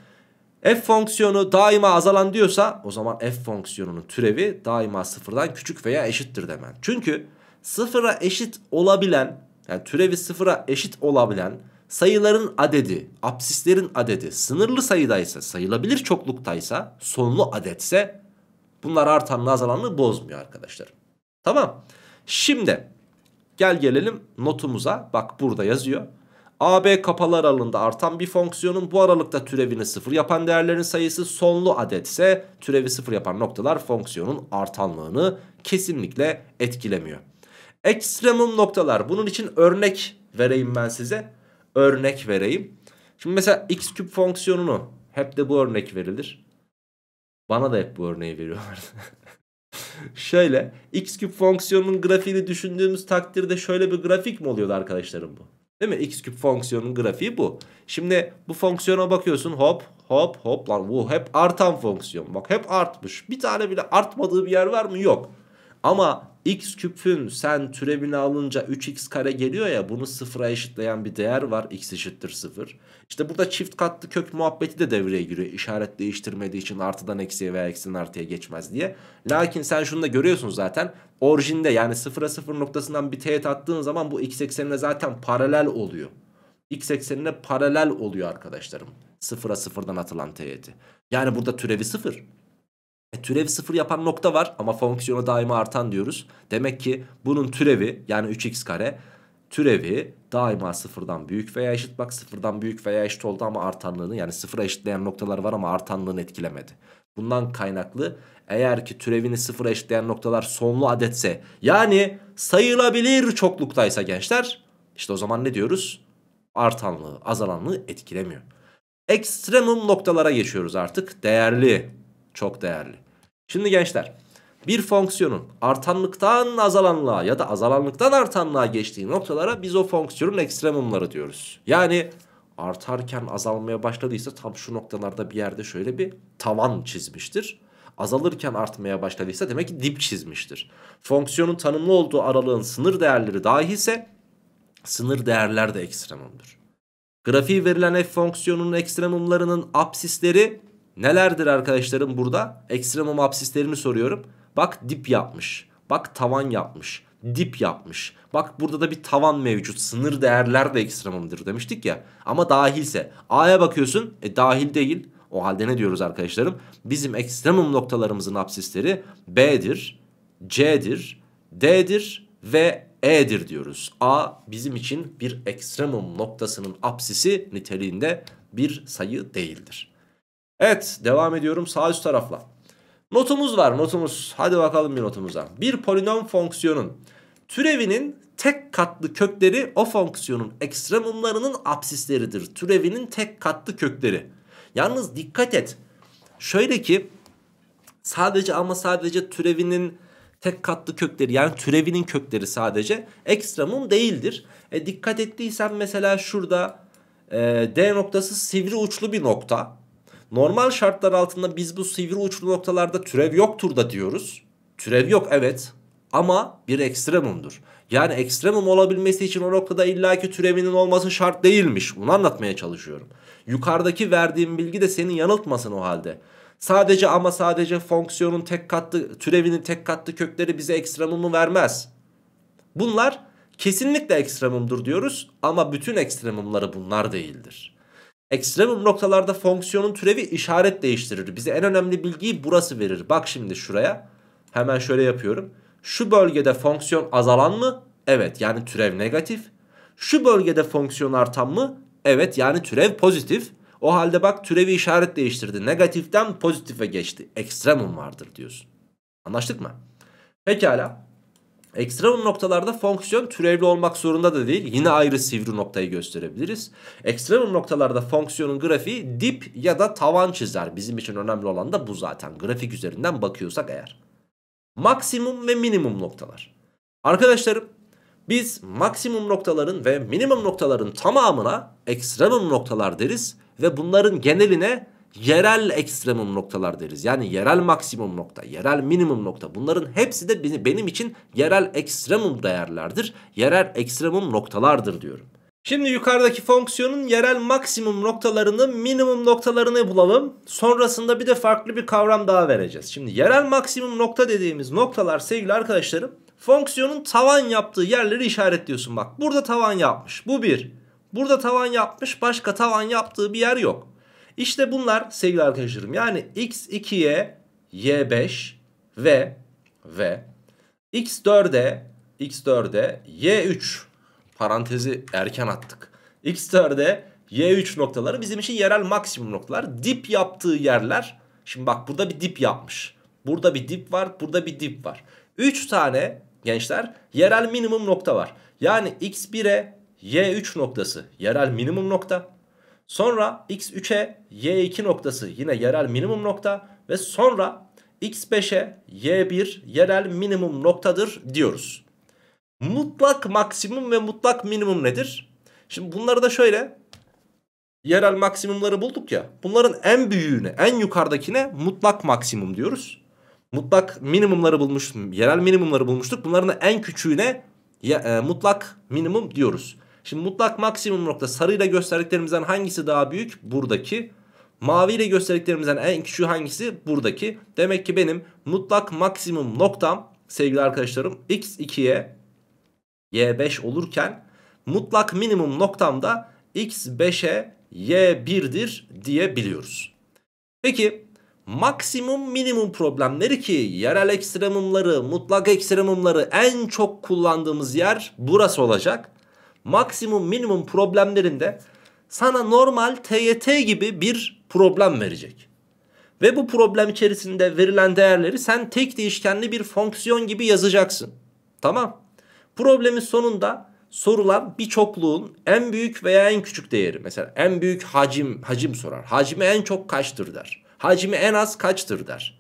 f fonksiyonu daima azalan diyorsa o zaman f fonksiyonunun türevi daima sıfırdan küçük veya eşittir demen. Çünkü sıfıra eşit olabilen yani türevi sıfıra eşit olabilen sayıların adedi, absislerin adedi sınırlı sayıdaysa, sayılabilir çokluktaysa, sonlu adetse bunlar artanlı azalanlı bozmuyor arkadaşlar. Tamam. Şimdi gel gelelim notumuza. Bak burada yazıyor. AB kapalı aralığında artan bir fonksiyonun bu aralıkta türevini sıfır yapan değerlerin sayısı sonlu adetse türevi sıfır yapan noktalar fonksiyonun artanlığını kesinlikle etkilemiyor. Ekstremum noktalar. Bunun için örnek vereyim ben size. Örnek vereyim. Şimdi mesela x küp fonksiyonunu hep de bu örnek verilir. Bana da hep bu örneği veriyorlar. [LAUGHS] şöyle x küp fonksiyonunun grafiğini düşündüğümüz takdirde şöyle bir grafik mi oluyordu arkadaşlarım bu? Değil mi? X küp fonksiyonunun grafiği bu. Şimdi bu fonksiyona bakıyorsun hop hop hop lan bu hep artan fonksiyon. Bak hep artmış. Bir tane bile artmadığı bir yer var mı? Yok. Ama x küpün sen türevini alınca 3x kare geliyor ya bunu sıfıra eşitleyen bir değer var x eşittir sıfır. İşte burada çift katlı kök muhabbeti de devreye giriyor işaret değiştirmediği için artıdan eksiye veya eksiden artıya geçmez diye. Lakin sen şunu da görüyorsun zaten orijinde yani sıfıra sıfır noktasından bir teğet attığın zaman bu x eksenine zaten paralel oluyor. x eksenine paralel oluyor arkadaşlarım sıfıra sıfırdan atılan teğeti. Yani burada türevi sıfır. E, türevi sıfır yapan nokta var ama fonksiyona daima artan diyoruz. Demek ki bunun türevi yani 3x kare türevi daima sıfırdan büyük veya eşit. Bak sıfırdan büyük veya eşit oldu ama artanlığını yani sıfıra eşitleyen noktalar var ama artanlığını etkilemedi. Bundan kaynaklı eğer ki türevini sıfıra eşitleyen noktalar sonlu adetse yani sayılabilir çokluktaysa gençler işte o zaman ne diyoruz? Artanlığı azalanlığı etkilemiyor. Ekstremum noktalara geçiyoruz artık değerli çok değerli. Şimdi gençler bir fonksiyonun artanlıktan azalanlığa ya da azalanlıktan artanlığa geçtiği noktalara biz o fonksiyonun ekstremumları diyoruz. Yani artarken azalmaya başladıysa tam şu noktalarda bir yerde şöyle bir tavan çizmiştir. Azalırken artmaya başladıysa demek ki dip çizmiştir. Fonksiyonun tanımlı olduğu aralığın sınır değerleri dahi ise sınır değerler de ekstremumdur. Grafiği verilen f fonksiyonunun ekstremumlarının apsisleri Nelerdir arkadaşlarım burada? Ekstremum absislerini soruyorum. Bak dip yapmış. Bak tavan yapmış. Dip yapmış. Bak burada da bir tavan mevcut. Sınır değerler de ekstremumdır demiştik ya. Ama dahilse. A'ya bakıyorsun. E dahil değil. O halde ne diyoruz arkadaşlarım? Bizim ekstremum noktalarımızın absisleri B'dir, C'dir, D'dir ve E'dir diyoruz. A bizim için bir ekstremum noktasının absisi niteliğinde bir sayı değildir. Evet devam ediyorum sağ üst tarafla. Notumuz var notumuz. Hadi bakalım bir notumuza. Bir polinom fonksiyonun türevinin tek katlı kökleri o fonksiyonun ekstremumlarının absisleridir. Türevinin tek katlı kökleri. Yalnız dikkat et. Şöyle ki sadece ama sadece türevinin tek katlı kökleri yani türevinin kökleri sadece ekstremum değildir. E, dikkat ettiysen mesela şurada e, D noktası sivri uçlu bir nokta. Normal şartlar altında biz bu sivri uçlu noktalarda türev yoktur da diyoruz. Türev yok evet ama bir ekstremumdur. Yani ekstremum olabilmesi için o noktada illaki türevinin olması şart değilmiş. Bunu anlatmaya çalışıyorum. Yukarıdaki verdiğim bilgi de seni yanıltmasın o halde. Sadece ama sadece fonksiyonun tek katlı türevinin tek katlı kökleri bize ekstremumu vermez. Bunlar kesinlikle ekstremumdur diyoruz ama bütün ekstremumları bunlar değildir. Ekstremum noktalarda fonksiyonun türevi işaret değiştirir. Bize en önemli bilgiyi burası verir. Bak şimdi şuraya. Hemen şöyle yapıyorum. Şu bölgede fonksiyon azalan mı? Evet yani türev negatif. Şu bölgede fonksiyon artan mı? Evet yani türev pozitif. O halde bak türevi işaret değiştirdi. Negatiften pozitife geçti. Ekstremum vardır diyorsun. Anlaştık mı? Pekala. Ekstremum noktalarda fonksiyon türevli olmak zorunda da değil. Yine ayrı sivri noktayı gösterebiliriz. Ekstremum noktalarda fonksiyonun grafiği dip ya da tavan çizer. Bizim için önemli olan da bu zaten. Grafik üzerinden bakıyorsak eğer. Maksimum ve minimum noktalar. Arkadaşlarım biz maksimum noktaların ve minimum noktaların tamamına ekstremum noktalar deriz ve bunların geneline yerel ekstremum noktalar deriz. Yani yerel maksimum nokta, yerel minimum nokta. Bunların hepsi de benim için yerel ekstremum değerlerdir. Yerel ekstremum noktalardır diyorum. Şimdi yukarıdaki fonksiyonun yerel maksimum noktalarını, minimum noktalarını bulalım. Sonrasında bir de farklı bir kavram daha vereceğiz. Şimdi yerel maksimum nokta dediğimiz noktalar sevgili arkadaşlarım, fonksiyonun tavan yaptığı yerleri işaretliyorsun. Bak burada tavan yapmış. Bu bir. Burada tavan yapmış. Başka tavan yaptığı bir yer yok. İşte bunlar sevgili arkadaşlarım. Yani x2'ye y5 ve ve x4'e x4'e y3 parantezi erken attık. x4'e y3 noktaları bizim için yerel maksimum noktalar. Dip yaptığı yerler. Şimdi bak burada bir dip yapmış. Burada bir dip var, burada bir dip var. 3 tane gençler yerel minimum nokta var. Yani x1'e y3 noktası yerel minimum nokta. Sonra x3'e y2 noktası yine yerel minimum nokta ve sonra x5'e y1 yerel minimum noktadır diyoruz. Mutlak maksimum ve mutlak minimum nedir? Şimdi bunları da şöyle yerel maksimumları bulduk ya. Bunların en büyüğüne, en yukarıdakine mutlak maksimum diyoruz. Mutlak minimumları bulmuş, yerel minimumları bulmuştuk. Bunların en küçüğüne ya, e, mutlak minimum diyoruz. Şimdi mutlak maksimum nokta sarıyla gösterdiklerimizden hangisi daha büyük? Buradaki. Maviyle gösterdiklerimizden en küçüğü hangisi? Buradaki. Demek ki benim mutlak maksimum noktam sevgili arkadaşlarım x2'ye y5 olurken mutlak minimum noktamda x5'e y1'dir diyebiliyoruz. Peki maksimum minimum problemleri ki yerel ekstremumları, mutlak ekstremumları en çok kullandığımız yer burası olacak maksimum minimum problemlerinde sana normal TYT gibi bir problem verecek. Ve bu problem içerisinde verilen değerleri sen tek değişkenli bir fonksiyon gibi yazacaksın. Tamam. Problemin sonunda sorulan bir çokluğun en büyük veya en küçük değeri. Mesela en büyük hacim, hacim sorar. Hacmi en çok kaçtır der. Hacmi en az kaçtır der.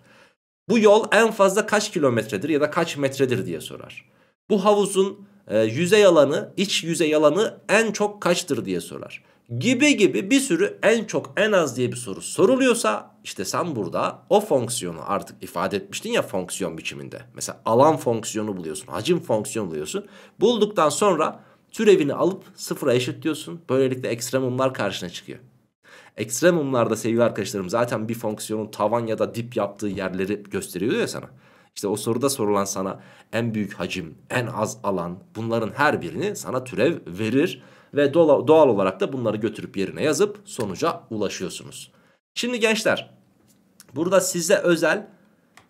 Bu yol en fazla kaç kilometredir ya da kaç metredir diye sorar. Bu havuzun ee, yüzey alanı iç yüzey alanı en çok kaçtır diye sorar. Gibi gibi bir sürü en çok en az diye bir soru soruluyorsa işte sen burada o fonksiyonu artık ifade etmiştin ya fonksiyon biçiminde. Mesela alan fonksiyonu buluyorsun hacim fonksiyonu buluyorsun. Bulduktan sonra türevini alıp sıfıra eşitliyorsun. Böylelikle ekstremumlar karşına çıkıyor. Ekstremumlarda sevgili arkadaşlarım zaten bir fonksiyonun tavan ya da dip yaptığı yerleri gösteriyor ya sana. İşte o soruda sorulan sana en büyük hacim, en az alan bunların her birini sana türev verir. Ve doğal olarak da bunları götürüp yerine yazıp sonuca ulaşıyorsunuz. Şimdi gençler burada size özel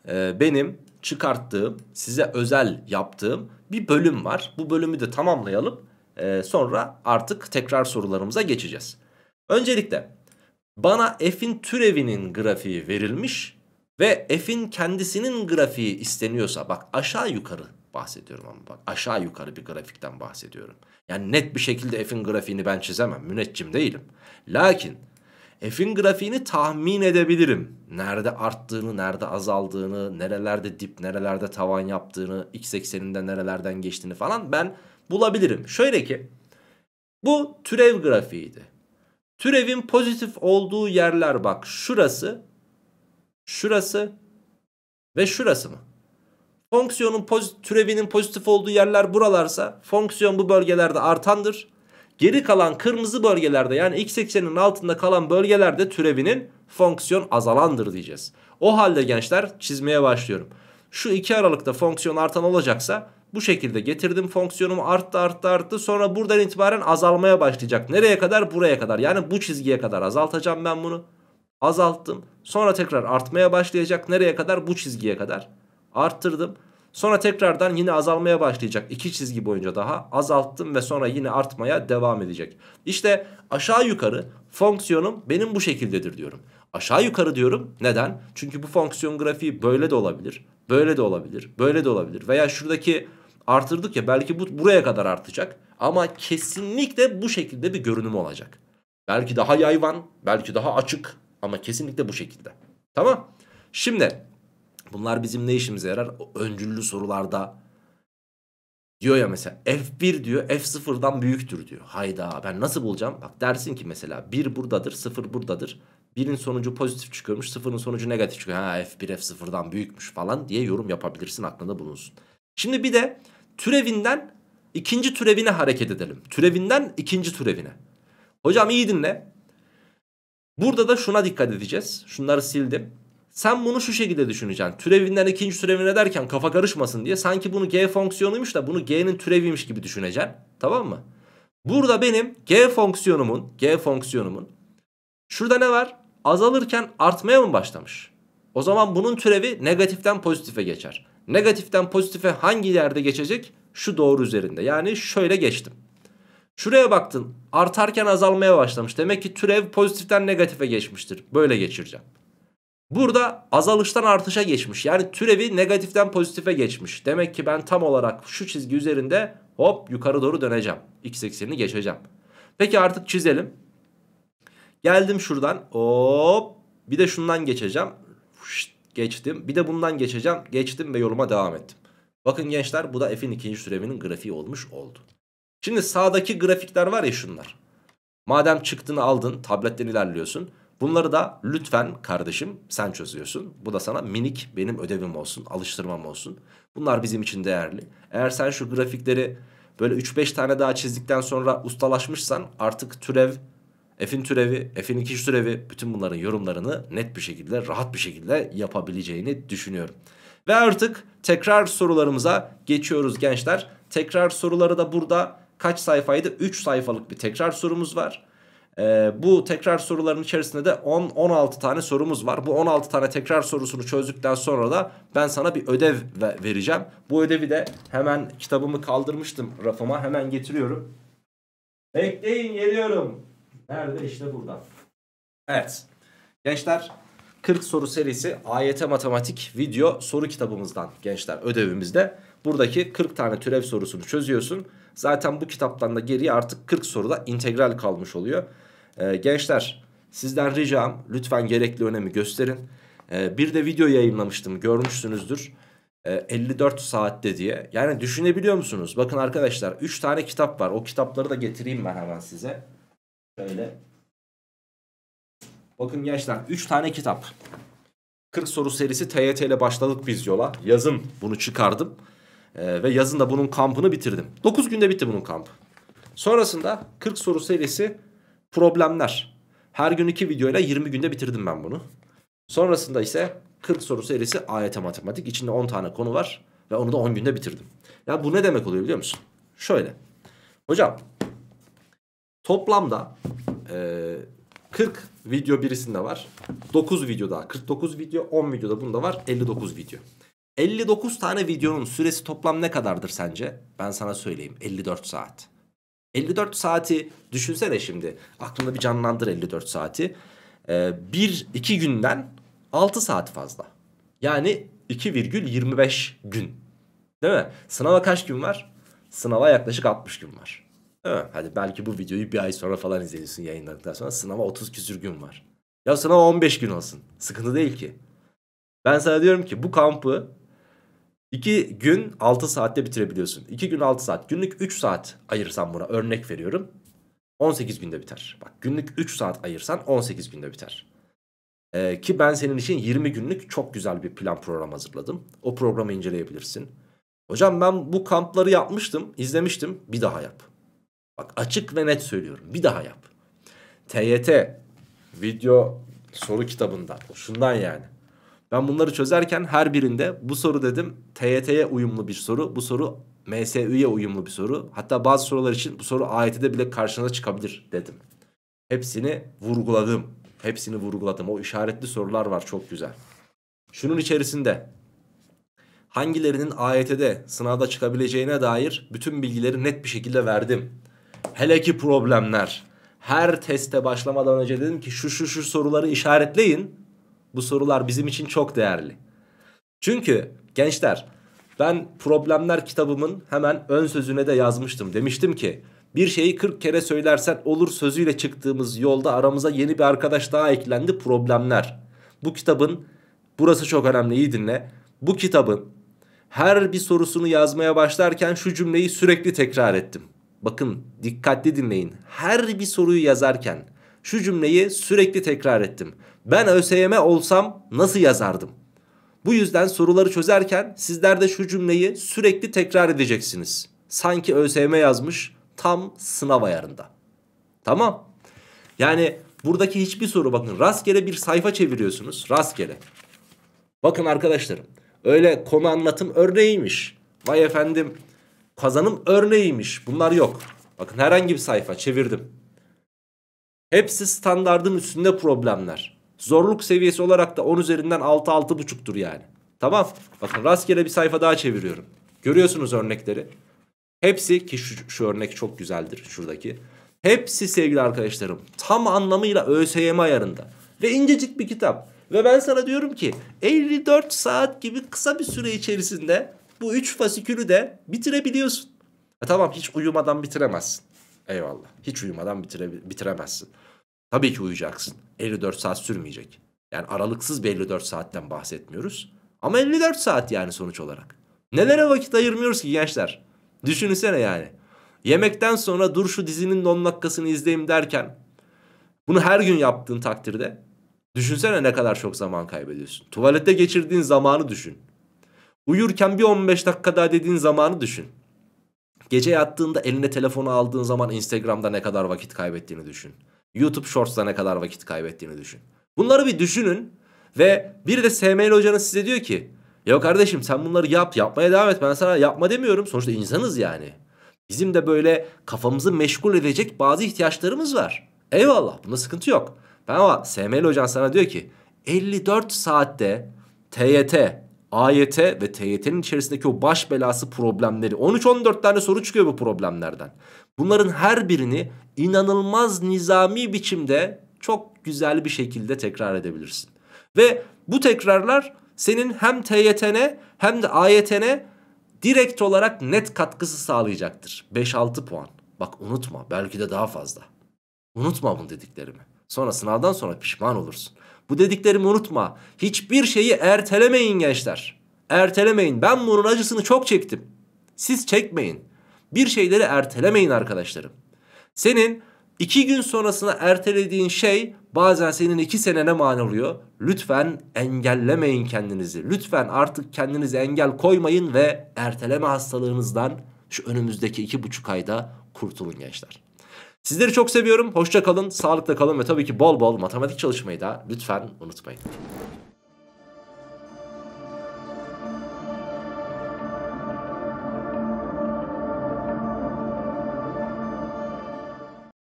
e, benim çıkarttığım, size özel yaptığım bir bölüm var. Bu bölümü de tamamlayalım. E, sonra artık tekrar sorularımıza geçeceğiz. Öncelikle bana f'in türevinin grafiği verilmiş ve f'in kendisinin grafiği isteniyorsa bak aşağı yukarı bahsediyorum ama bak aşağı yukarı bir grafikten bahsediyorum. Yani net bir şekilde f'in grafiğini ben çizemem müneccim değilim. Lakin f'in grafiğini tahmin edebilirim. Nerede arttığını, nerede azaldığını, nerelerde dip, nerelerde tavan yaptığını, x ekseninde nerelerden geçtiğini falan ben bulabilirim. Şöyle ki bu türev grafiğiydi. Türevin pozitif olduğu yerler bak şurası şurası ve şurası mı? Fonksiyonun pozitif, türevinin pozitif olduğu yerler buralarsa fonksiyon bu bölgelerde artandır. Geri kalan kırmızı bölgelerde yani x ekseninin altında kalan bölgelerde türevinin fonksiyon azalandır diyeceğiz. O halde gençler çizmeye başlıyorum. Şu iki aralıkta fonksiyon artan olacaksa bu şekilde getirdim fonksiyonumu arttı arttı arttı sonra buradan itibaren azalmaya başlayacak. Nereye kadar buraya kadar yani bu çizgiye kadar azaltacağım ben bunu azalttım. Sonra tekrar artmaya başlayacak. Nereye kadar? Bu çizgiye kadar. Arttırdım. Sonra tekrardan yine azalmaya başlayacak. İki çizgi boyunca daha azalttım ve sonra yine artmaya devam edecek. İşte aşağı yukarı fonksiyonum benim bu şekildedir diyorum. Aşağı yukarı diyorum. Neden? Çünkü bu fonksiyon grafiği böyle de olabilir. Böyle de olabilir. Böyle de olabilir. Veya şuradaki artırdık ya belki bu buraya kadar artacak. Ama kesinlikle bu şekilde bir görünüm olacak. Belki daha yayvan, belki daha açık, ama kesinlikle bu şekilde. Tamam. Şimdi bunlar bizim ne işimize yarar? Öncüllü sorularda diyor ya mesela F1 diyor F0'dan büyüktür diyor. Hayda ben nasıl bulacağım? Bak dersin ki mesela 1 buradadır 0 buradadır. 1'in sonucu pozitif çıkıyormuş 0'ın sonucu negatif çıkıyor. Ha F1 F0'dan büyükmüş falan diye yorum yapabilirsin aklında bulunsun. Şimdi bir de türevinden ikinci türevine hareket edelim. Türevinden ikinci türevine. Hocam iyi dinle. Burada da şuna dikkat edeceğiz. Şunları sildim. Sen bunu şu şekilde düşüneceksin. Türevinden ikinci türevine derken kafa karışmasın diye sanki bunu g fonksiyonuymuş da bunu g'nin türeviymiş gibi düşüneceksin. Tamam mı? Burada benim g fonksiyonumun, g fonksiyonumun şurada ne var? Azalırken artmaya mı başlamış? O zaman bunun türevi negatiften pozitife geçer. Negatiften pozitife hangi yerde geçecek? Şu doğru üzerinde. Yani şöyle geçtim. Şuraya baktın artarken azalmaya başlamış. Demek ki türev pozitiften negatife geçmiştir. Böyle geçireceğim. Burada azalıştan artışa geçmiş. Yani türevi negatiften pozitife geçmiş. Demek ki ben tam olarak şu çizgi üzerinde hop yukarı doğru döneceğim. X eksenini geçeceğim. Peki artık çizelim. Geldim şuradan hop bir de şundan geçeceğim. Şşt, geçtim. Bir de bundan geçeceğim. Geçtim ve yoluma devam ettim. Bakın gençler bu da f'in ikinci türevinin grafiği olmuş oldu. Şimdi sağdaki grafikler var ya şunlar. Madem çıktığını aldın tabletten ilerliyorsun. Bunları da lütfen kardeşim sen çözüyorsun. Bu da sana minik benim ödevim olsun, alıştırmam olsun. Bunlar bizim için değerli. Eğer sen şu grafikleri böyle 3-5 tane daha çizdikten sonra ustalaşmışsan artık türev, f'in türevi, f'in ikinci türevi bütün bunların yorumlarını net bir şekilde, rahat bir şekilde yapabileceğini düşünüyorum. Ve artık tekrar sorularımıza geçiyoruz gençler. Tekrar soruları da burada kaç sayfaydı? 3 sayfalık bir tekrar sorumuz var. Ee, bu tekrar soruların içerisinde de 10-16 tane sorumuz var. Bu 16 tane tekrar sorusunu çözdükten sonra da ben sana bir ödev vereceğim. Bu ödevi de hemen kitabımı kaldırmıştım rafıma. Hemen getiriyorum. Bekleyin geliyorum. Nerede? İşte burada. Evet. Gençler 40 soru serisi AYT matematik video soru kitabımızdan gençler ödevimizde. Buradaki 40 tane türev sorusunu çözüyorsun. Zaten bu kitaptan da geriye artık 40 soruda integral kalmış oluyor. Ee, gençler sizden ricam lütfen gerekli önemi gösterin. Ee, bir de video yayınlamıştım görmüşsünüzdür. Ee, 54 saatte diye. Yani düşünebiliyor musunuz? Bakın arkadaşlar 3 tane kitap var. O kitapları da getireyim ben hemen size. Şöyle. Bakın gençler 3 tane kitap. 40 soru serisi TYT ile başladık biz yola. Yazın bunu çıkardım. Ee, ve yazın da bunun kampını bitirdim. 9 günde bitti bunun kampı. Sonrasında 40 soru serisi problemler. Her gün 2 videoyla 20 günde bitirdim ben bunu. Sonrasında ise 40 soru serisi AYT matematik. İçinde 10 tane konu var ve onu da 10 günde bitirdim. Ya bu ne demek oluyor biliyor musun? Şöyle. Hocam toplamda e, 40 video birisinde var. 9 video daha. 49 video 10 videoda bunda var. 59 video. 59 tane videonun süresi toplam ne kadardır sence? Ben sana söyleyeyim 54 saat. 54 saati düşünsene şimdi. Aklında bir canlandır 54 saati. Ee, bir iki günden 6 saat fazla. Yani 2,25 gün. Değil mi? Sınava kaç gün var? Sınava yaklaşık 60 gün var. Değil mi? Hadi belki bu videoyu bir ay sonra falan izleniyorsun yayınladıktan sonra. Sınava 30 küsür gün var. Ya sınava 15 gün olsun. Sıkıntı değil ki. Ben sana diyorum ki bu kampı 2 gün 6 saatte bitirebiliyorsun. 2 gün 6 saat. Günlük 3 saat ayırsan buna örnek veriyorum. 18 günde biter. Bak günlük 3 saat ayırsan 18 günde biter. Ee, ki ben senin için 20 günlük çok güzel bir plan program hazırladım. O programı inceleyebilirsin. Hocam ben bu kampları yapmıştım, izlemiştim. Bir daha yap. Bak açık ve net söylüyorum. Bir daha yap. TYT video soru kitabından. Şundan yani. Ben bunları çözerken her birinde bu soru dedim TYT'ye uyumlu bir soru. Bu soru MSÜ'ye uyumlu bir soru. Hatta bazı sorular için bu soru AYT'de bile karşınıza çıkabilir dedim. Hepsini vurguladım. Hepsini vurguladım. O işaretli sorular var çok güzel. Şunun içerisinde hangilerinin AYT'de sınavda çıkabileceğine dair bütün bilgileri net bir şekilde verdim. Hele ki problemler. Her teste başlamadan önce dedim ki şu şu şu soruları işaretleyin. Bu sorular bizim için çok değerli. Çünkü gençler ben problemler kitabımın hemen ön sözüne de yazmıştım. Demiştim ki bir şeyi 40 kere söylersen olur sözüyle çıktığımız yolda aramıza yeni bir arkadaş daha eklendi problemler. Bu kitabın burası çok önemli iyi dinle. Bu kitabın her bir sorusunu yazmaya başlarken şu cümleyi sürekli tekrar ettim. Bakın dikkatli dinleyin. Her bir soruyu yazarken şu cümleyi sürekli tekrar ettim. Ben ÖSYM olsam nasıl yazardım? Bu yüzden soruları çözerken sizler de şu cümleyi sürekli tekrar edeceksiniz. Sanki ÖSYM yazmış tam sınav ayarında. Tamam. Yani buradaki hiçbir soru bakın rastgele bir sayfa çeviriyorsunuz. Rastgele. Bakın arkadaşlarım öyle konu anlatım örneğiymiş. Vay efendim kazanım örneğiymiş. Bunlar yok. Bakın herhangi bir sayfa çevirdim. Hepsi standardın üstünde problemler. Zorluk seviyesi olarak da 10 üzerinden 6 6.5'tur yani. Tamam. Bakın rastgele bir sayfa daha çeviriyorum. Görüyorsunuz örnekleri. Hepsi ki şu, şu örnek çok güzeldir şuradaki. Hepsi sevgili arkadaşlarım tam anlamıyla ÖSYM ayarında. Ve incecik bir kitap. Ve ben sana diyorum ki 54 saat gibi kısa bir süre içerisinde bu 3 fasikülü de bitirebiliyorsun. E tamam hiç uyumadan bitiremezsin. Eyvallah. Hiç uyumadan bitire, bitiremezsin. Tabii ki uyuyacaksın. 54 saat sürmeyecek. Yani aralıksız bir 54 saatten bahsetmiyoruz. Ama 54 saat yani sonuç olarak. Nelere vakit ayırmıyoruz ki gençler? Düşünsene yani. Yemekten sonra dur şu dizinin 10 dakikasını izleyeyim derken bunu her gün yaptığın takdirde düşünsene ne kadar çok zaman kaybediyorsun. Tuvalette geçirdiğin zamanı düşün. Uyurken bir 15 dakika daha dediğin zamanı düşün. Gece yattığında eline telefonu aldığın zaman Instagram'da ne kadar vakit kaybettiğini düşün. YouTube Shorts'ta ne kadar vakit kaybettiğini düşün. Bunları bir düşünün ve bir de SML hocanız size diyor ki ya kardeşim sen bunları yap yapmaya devam et ben sana yapma demiyorum sonuçta insanız yani. Bizim de böyle kafamızı meşgul edecek bazı ihtiyaçlarımız var. Eyvallah bunda sıkıntı yok. Ben ama SML hocan sana diyor ki 54 saatte TYT, AYT ve TYT'nin içerisindeki o baş belası problemleri 13-14 tane soru çıkıyor bu problemlerden. Bunların her birini inanılmaz nizami biçimde çok güzel bir şekilde tekrar edebilirsin. Ve bu tekrarlar senin hem TYT'ne hem de AYT'ne direkt olarak net katkısı sağlayacaktır. 5-6 puan. Bak unutma belki de daha fazla. Unutma bunu dediklerimi. Sonra sınavdan sonra pişman olursun. Bu dediklerimi unutma. Hiçbir şeyi ertelemeyin gençler. Ertelemeyin. Ben bunun acısını çok çektim. Siz çekmeyin. Bir şeyleri ertelemeyin arkadaşlarım. Senin iki gün sonrasına ertelediğin şey bazen senin iki senene mani oluyor. Lütfen engellemeyin kendinizi. Lütfen artık kendinize engel koymayın ve erteleme hastalığınızdan şu önümüzdeki iki buçuk ayda kurtulun gençler. Sizleri çok seviyorum. Hoşça kalın, sağlıkla kalın ve tabii ki bol bol matematik çalışmayı da lütfen unutmayın.